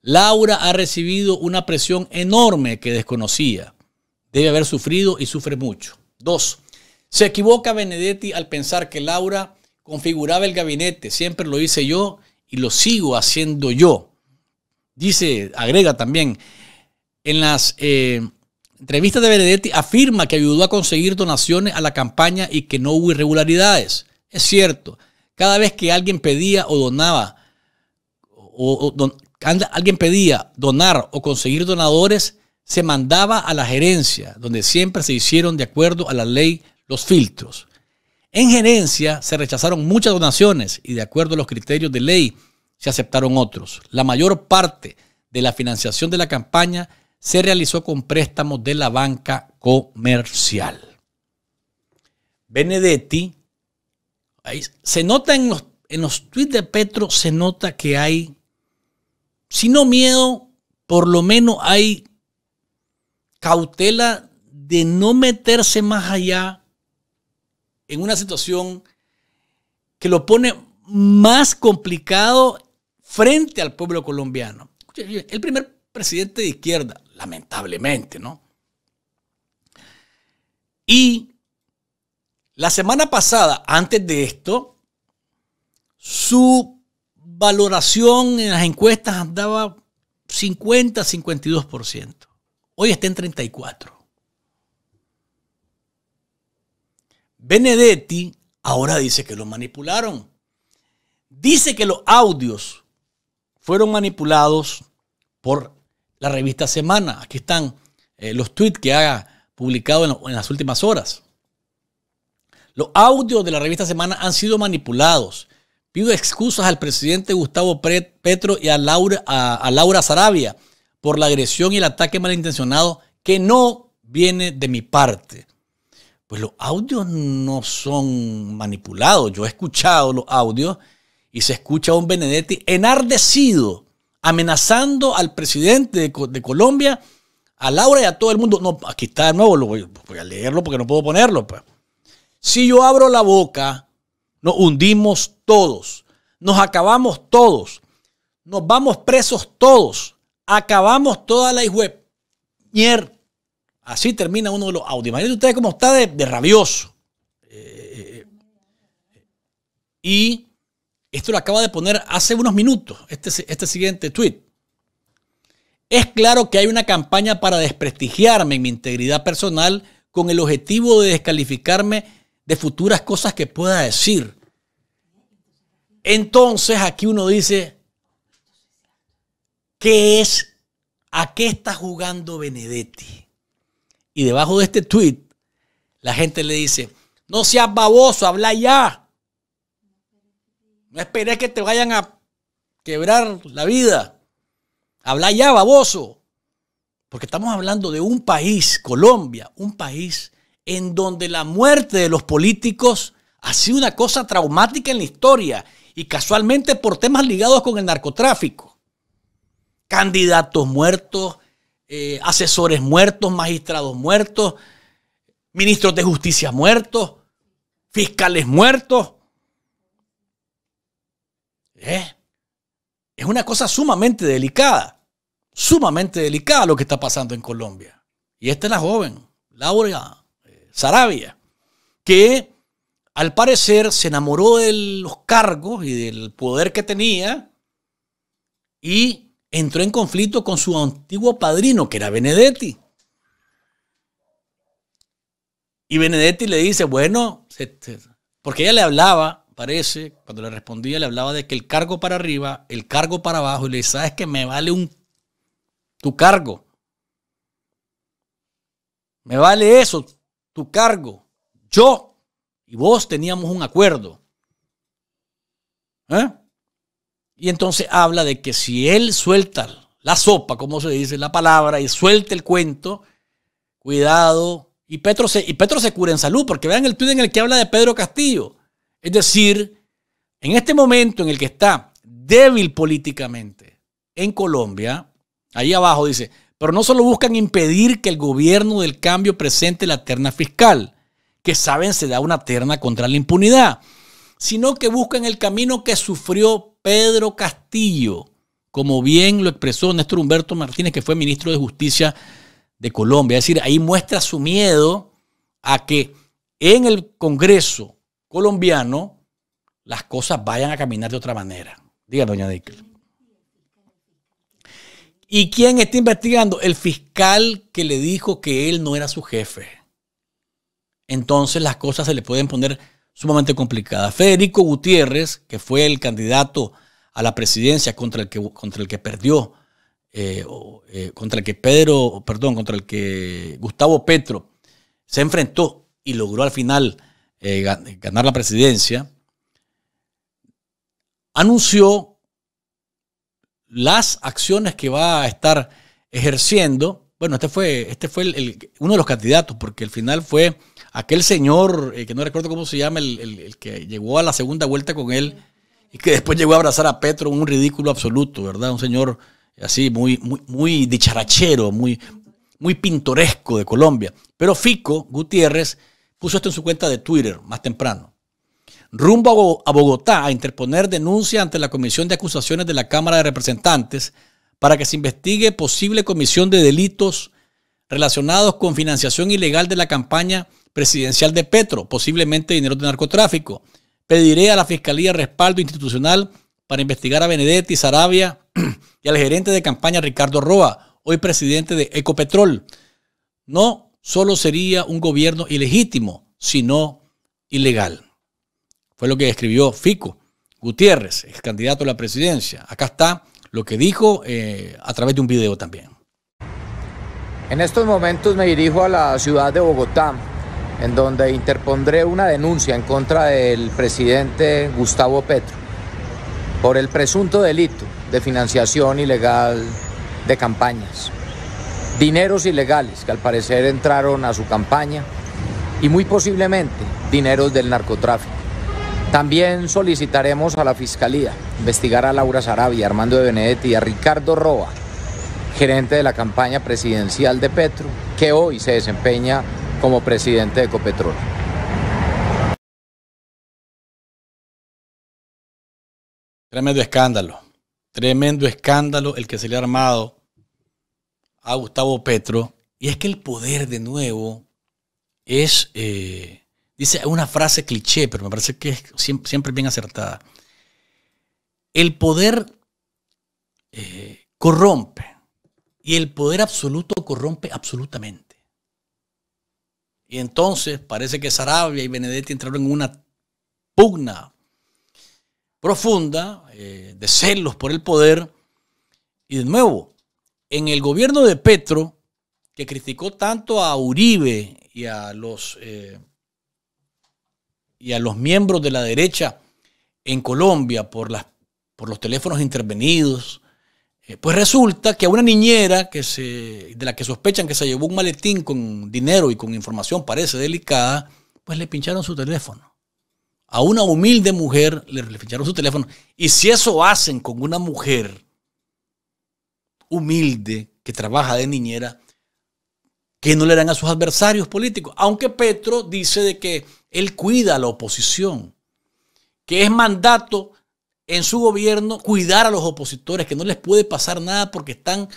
Laura ha recibido una presión enorme que desconocía. Debe haber sufrido y sufre mucho. Dos, se equivoca Benedetti al pensar que Laura configuraba el gabinete. Siempre lo hice yo y lo sigo haciendo yo. Dice, agrega también, en las eh, entrevista de Benedetti afirma que ayudó a conseguir donaciones a la campaña y que no hubo irregularidades. Es cierto, cada vez que alguien pedía o donaba, o, alguien pedía donar o conseguir donadores, se mandaba a la gerencia, donde siempre se hicieron de acuerdo a la ley los filtros. En gerencia se rechazaron muchas donaciones y de acuerdo a los criterios de ley se aceptaron otros. La mayor parte de la financiación de la campaña se realizó con préstamos de la banca comercial. Benedetti, se nota en los, en los tweets de Petro, se nota que hay, si no miedo, por lo menos hay cautela de no meterse más allá en una situación que lo pone más complicado frente al pueblo colombiano. El primer presidente de izquierda lamentablemente, ¿no? Y la semana pasada, antes de esto, su valoración en las encuestas andaba 50, 52%. Hoy está en 34. Benedetti ahora dice que lo manipularon. Dice que los audios fueron manipulados por la revista Semana. Aquí están eh, los tweets que ha publicado en, las últimas horas. Los audios de la revista Semana han sido manipulados. Pido excusas al presidente Gustavo Petro y a Laura, a, Laura Sarabia por la agresión y el ataque malintencionado que no viene de mi parte. Pues los audios no son manipulados. Yo he escuchado los audios y se escucha a un Benedetti enardecido amenazando al presidente de, Colombia, a Laura y a todo el mundo. No, aquí está de nuevo, lo voy, a leerlo porque no puedo ponerlo. Pues. Si yo abro la boca, nos hundimos todos, nos acabamos todos, nos vamos presos todos, acabamos toda la web. Así termina uno de los audios. Imagínense ustedes cómo está de, rabioso. Eh, eh, eh, y esto lo acaba de poner hace unos minutos, este, este siguiente tweet. Es claro que hay una campaña para desprestigiarme en mi integridad personal con el objetivo de descalificarme de futuras cosas que pueda decir. Entonces aquí uno dice, ¿qué es? ¿A qué está jugando Benedetti? Y debajo de este tweet, la gente le dice, no seas baboso, habla ya. No esperes que te vayan a quebrar la vida. Habla ya, baboso. Porque estamos hablando de un país, Colombia, un país en donde la muerte de los políticos ha sido una cosa traumática en la historia y casualmente por temas ligados con el narcotráfico. Candidatos muertos, eh, asesores muertos, magistrados muertos, ministros de justicia muertos, fiscales muertos. ¿Eh? Es una cosa sumamente delicada, sumamente delicada lo que está pasando en Colombia. Y esta es la joven, Laura eh, Sarabia, que al parecer se enamoró de los cargos y del poder que tenía y entró en conflicto con su antiguo padrino, que era Benedetti. Y Benedetti le dice, bueno, porque ella le hablaba parece, cuando le respondía, le hablaba de que el cargo para arriba, el cargo para abajo, y le dice, sabes que me vale un tu cargo. Me vale eso, tu cargo. Yo y vos teníamos un acuerdo. ¿Eh? Y entonces habla de que si él suelta la sopa, como se dice la palabra, y suelta el cuento, cuidado. Y Petro se, y Petro se cura en salud, porque vean el tweet en el que habla de Pedro Castillo. Es decir, en este momento en el que está débil políticamente en Colombia, ahí abajo dice, pero no solo buscan impedir que el gobierno del cambio presente la terna fiscal, que saben se da una terna contra la impunidad, sino que buscan el camino que sufrió Pedro Castillo, como bien lo expresó Néstor Humberto Martínez, que fue ministro de Justicia de Colombia. Es decir, ahí muestra su miedo a que en el Congreso colombiano, las cosas vayan a caminar de otra manera. Diga, doña Dickel. ¿Y quién está investigando? El fiscal que le dijo que él no era su jefe. Entonces las cosas se le pueden poner sumamente complicadas. Federico Gutiérrez, que fue el candidato a la presidencia contra el que, contra el que perdió, eh, eh, contra el que Pedro, perdón, contra el que Gustavo Petro se enfrentó y logró al final eh, ganar la presidencia, anunció las acciones que va a estar ejerciendo. Bueno, este fue, este fue uno de los candidatos, porque al final fue aquel señor, eh, que no recuerdo cómo se llama, el, que llegó a la segunda vuelta con él y que después llegó a abrazar a Petro, un ridículo absoluto, ¿verdad? Un señor así, muy, muy, muy dicharachero, muy, muy pintoresco de Colombia. Pero Fico Gutiérrez puso esto en su cuenta de Twitter más temprano. Rumbo a Bogotá a interponer denuncia ante la Comisión de Acusaciones de la Cámara de Representantes para que se investigue posible comisión de delitos relacionados con financiación ilegal de la campaña presidencial de Petro, posiblemente dinero de narcotráfico. Pediré a la Fiscalía respaldo institucional para investigar a Benedetti, Sarabia (clears throat) y al gerente de campaña Ricardo Roa, hoy presidente de Ecopetrol. No solo sería un gobierno ilegítimo, sino ilegal. Fue lo que escribió Fico Gutiérrez, ex candidato a la presidencia. Acá está lo que dijo eh, a través de un video también. En estos momentos me dirijo a la ciudad de Bogotá, en donde interpondré una denuncia en contra del presidente Gustavo Petro por el presunto delito de financiación ilegal de campañas dineros ilegales que al parecer entraron a su campaña y muy posiblemente dineros del narcotráfico. También solicitaremos a la Fiscalía investigar a Laura Sarabia, Armando de Benedetti y a Ricardo Roa, gerente de la campaña presidencial de Petro, que hoy se desempeña como presidente de Ecopetrol. Tremendo escándalo, tremendo escándalo el que se le ha armado a Gustavo Petro, y es que el poder de nuevo es, eh, dice una frase cliché, pero me parece que es siempre, bien acertada. El poder eh, corrompe y el poder absoluto corrompe absolutamente. Y entonces parece que Sarabia y Benedetti entraron en una pugna profunda eh, de celos por el poder y de nuevo en el gobierno de Petro, que criticó tanto a Uribe y a los, eh, y a los miembros de la derecha en Colombia por, por los teléfonos intervenidos, eh, pues resulta que a una niñera que se, de la que sospechan que se llevó un maletín con dinero y con información parece delicada, pues le pincharon su teléfono. A una humilde mujer le pincharon su teléfono. Y si eso hacen con una mujer, humilde que trabaja de niñera, que no le dan a sus adversarios políticos. Aunque Petro dice de que él cuida a la oposición, que es mandato en su gobierno cuidar a los opositores, que no les puede pasar nada porque están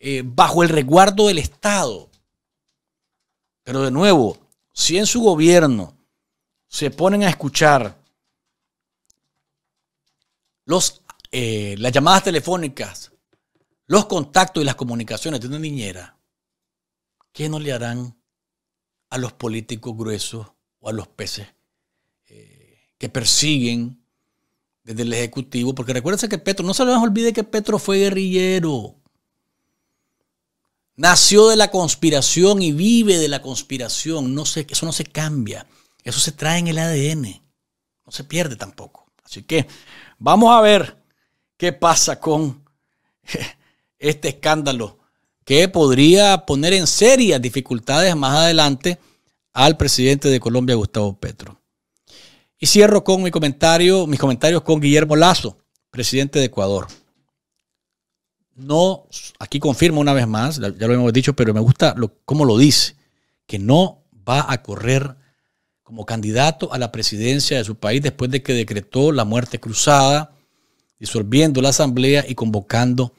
eh, bajo el resguardo del Estado. Pero de nuevo, si en su gobierno se ponen a escuchar los, eh, las llamadas telefónicas los contactos y las comunicaciones de una niñera, ¿qué no le harán a los políticos gruesos o a los peces eh, que persiguen desde el Ejecutivo? Porque recuérdense que Petro, no se les olvide que Petro fue guerrillero. Nació de la conspiración y vive de la conspiración. No eso no se cambia. Eso se trae en el ADN. No se pierde tampoco. Así que vamos a ver qué pasa con este escándalo que podría poner en serias dificultades más adelante al presidente de Colombia, Gustavo Petro. Y cierro con mi comentario, mis comentarios con Guillermo Lazo, presidente de Ecuador. No, aquí confirmo una vez más, ya lo hemos dicho, pero me gusta cómo lo dice, que no va a correr como candidato a la presidencia de su país después de que decretó la muerte cruzada, disolviendo la asamblea y convocando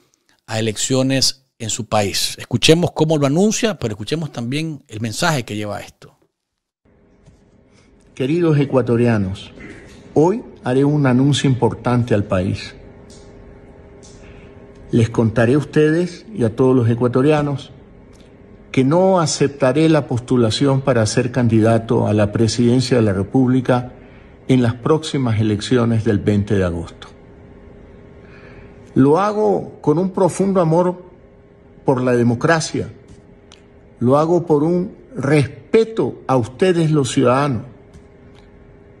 a elecciones en su país. Escuchemos cómo lo anuncia, pero escuchemos también el mensaje que lleva esto. Queridos ecuatorianos, hoy haré un anuncio importante al país. Les contaré a ustedes y a todos los ecuatorianos que no aceptaré la postulación para ser candidato a la presidencia de la República en las próximas elecciones del 20 de agosto. Lo hago con un profundo amor por la democracia. Lo hago por un respeto a ustedes los ciudadanos.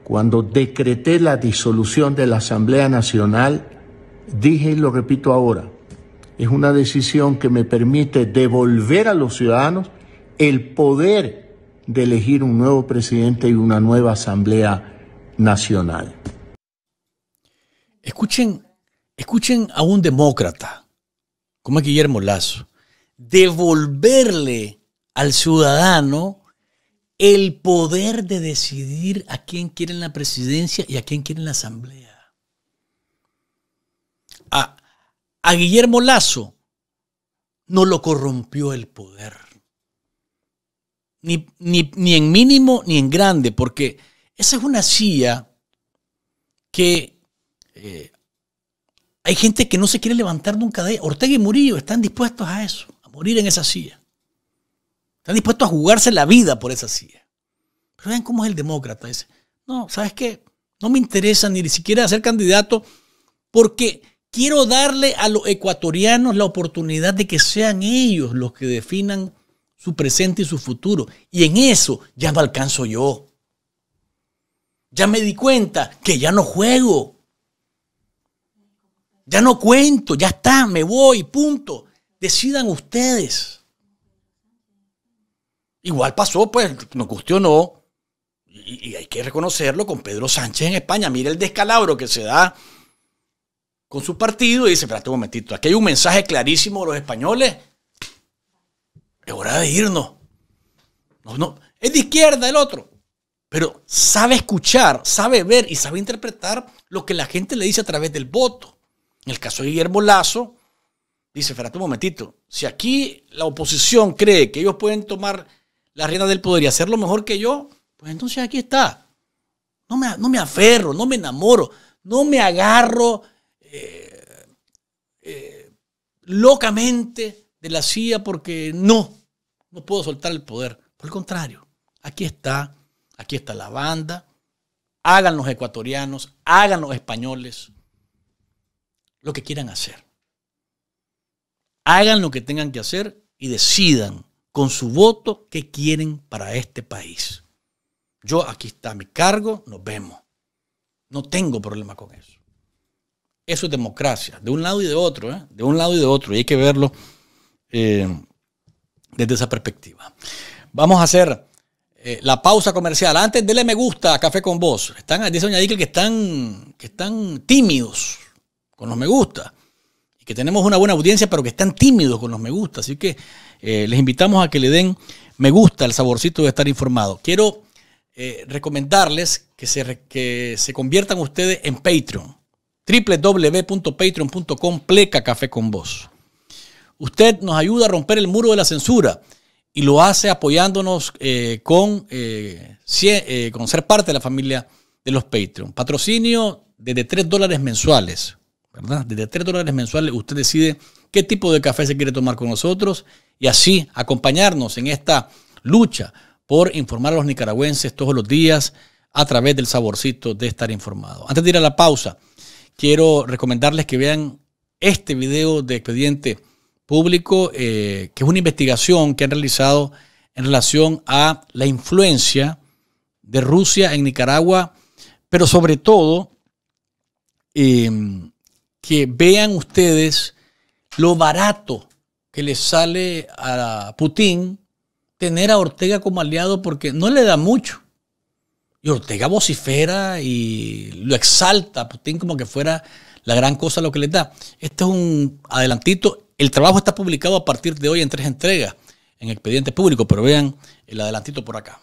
Cuando decreté la disolución de la Asamblea Nacional, dije y lo repito ahora, es una decisión que me permite devolver a los ciudadanos el poder de elegir un nuevo presidente y una nueva Asamblea Nacional. Escuchen Escuchen a un demócrata, como Guillermo Lazo, devolverle al ciudadano el poder de decidir a quién quieren la presidencia y a quién quieren la asamblea. A, Guillermo Lazo no lo corrompió el poder. Ni, en mínimo ni en grande, porque esa es una silla que eh, hay gente que no se quiere levantar nunca de ahí. Ortega y Murillo están dispuestos a eso, a morir en esa silla. Están dispuestos a jugarse la vida por esa silla. Pero vean cómo es el demócrata ese. No, ¿sabes qué? No me interesa ni siquiera ser candidato porque quiero darle a los ecuatorianos la oportunidad de que sean ellos los que definan su presente y su futuro. Y en eso ya me alcanzo yo. Ya me di cuenta que ya no juego. Ya no cuento, ya está, me voy, punto. Decidan ustedes. Igual pasó, pues, nos cuestionó, y, y hay que reconocerlo, con Pedro Sánchez en España. Mira el descalabro que se da con su partido y dice, espérate un momentito, aquí hay un mensaje clarísimo de los españoles. Es hora de irnos. No, no. Es de izquierda el otro. Pero sabe escuchar, sabe ver y sabe interpretar lo que la gente le dice a través del voto. En el caso de Guillermo Lazo, dice, espérate un momentito, si aquí la oposición cree que ellos pueden tomar la rienda del poder y hacerlo mejor que yo, pues entonces aquí está. No me, no me aferro, no me enamoro, no me agarro eh, eh, locamente de la CIA porque no, no puedo soltar el poder. Por el contrario, aquí está, aquí está la banda, hagan los ecuatorianos, hagan los españoles, lo que quieran hacer. Hagan lo que tengan que hacer y decidan con su voto qué quieren para este país. Yo aquí está mi cargo, nos vemos. No tengo problema con eso. Eso es democracia, de un lado y de otro, ¿eh? de un lado y de otro, y hay que verlo eh, desde esa perspectiva. Vamos a hacer eh, la pausa comercial. Antes, denle me gusta a Café con Vos. Están, dice que están, que están tímidos con los me gusta. Y que tenemos una buena audiencia, pero que están tímidos con los me gusta. Así que eh, les invitamos a que le den me gusta el saborcito de estar informado. Quiero eh, recomendarles que se, conviertan ustedes en Patreon. www.patreon.com pleca café con vos. Usted nos ayuda a romper el muro de la censura y lo hace apoyándonos eh, con, con ser parte de la familia de los Patreon. Patrocinio desde 3 dólares mensuales. ¿verdad? Desde 3 dólares mensuales usted decide qué tipo de café se quiere tomar con nosotros y así acompañarnos en esta lucha por informar a los nicaragüenses todos los días a través del saborcito de estar informado. Antes de ir a la pausa, quiero recomendarles que vean este video de expediente público, eh, que es una investigación que han realizado en relación a la influencia de Rusia en Nicaragua, pero sobre todo em, que vean ustedes lo barato que le sale a Putin tener a Ortega como aliado porque no le da mucho. Y Ortega vocifera y lo exalta a Putin como que fuera la gran cosa lo que le da. Este es un adelantito. El trabajo está publicado a partir de hoy en tres entregas en expediente público, pero vean el adelantito por acá.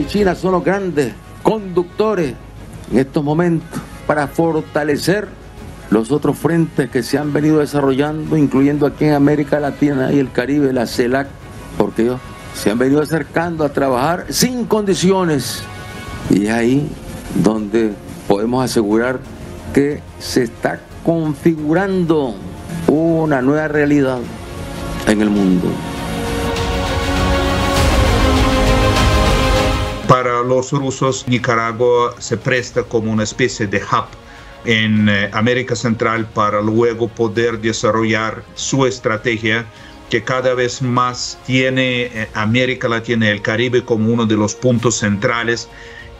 y China son los grandes conductores en estos momentos para fortalecer los otros frentes que se han venido desarrollando, incluyendo aquí en América Latina y el Caribe, la CELAC, porque ellos se han venido acercando a trabajar sin condiciones. Y es ahí donde podemos asegurar que se está configurando una nueva realidad en el mundo. los rusos, Nicaragua se presta como una especie de hub en eh, América Central para luego poder desarrollar su estrategia que cada vez más tiene eh, América Latina y el Caribe como uno de los puntos centrales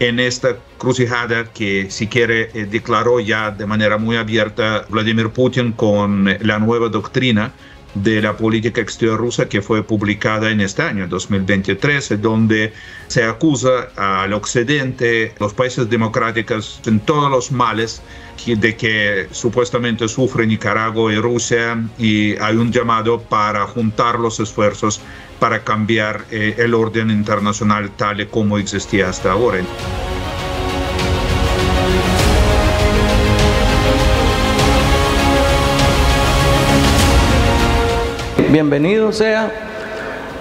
en esta crucijada que, si quiere, eh, declaró ya de manera muy abierta Vladimir Putin con la nueva doctrina de la política exterior rusa que fue publicada en este año, 2023, donde se acusa al Occidente, los países democráticos, en todos los males de que supuestamente sufre Nicaragua y Rusia y hay un llamado para juntar los esfuerzos para cambiar eh, el orden internacional tal y como existía hasta ahora. Bienvenidos sean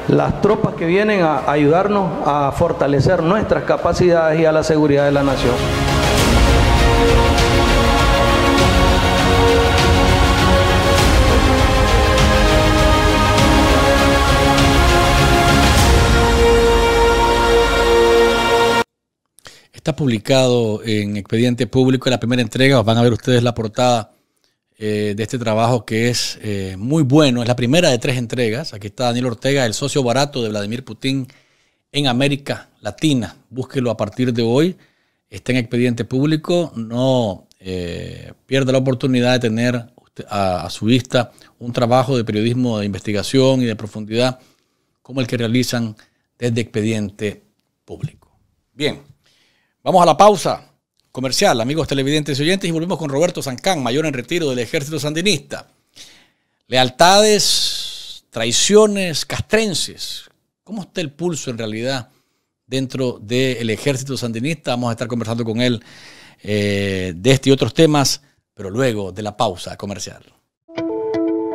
las tropas que vienen a ayudarnos a fortalecer nuestras capacidades y a la seguridad de la nación. Está publicado en Expediente Público la primera entrega, van a ver ustedes la portada eh, de este trabajo que es eh, muy bueno. Es la primera de tres entregas. Aquí está Daniel Ortega, el socio barato de Vladimir Putin en América Latina. Búsquelo a partir de hoy. Está en expediente público. No eh, pierda la oportunidad de tener a, su vista un trabajo de periodismo de investigación y de profundidad como el que realizan desde expediente público. Bien, vamos a la pausa comercial, amigos televidentes y oyentes, y volvemos con Roberto Sancán, mayor en retiro del ejército sandinista. Lealtades, traiciones, castrenses. ¿Cómo está el pulso en realidad dentro del ejército sandinista? Vamos a estar conversando con él eh, de este y otros temas, pero luego de la pausa comercial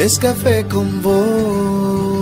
es café con vos.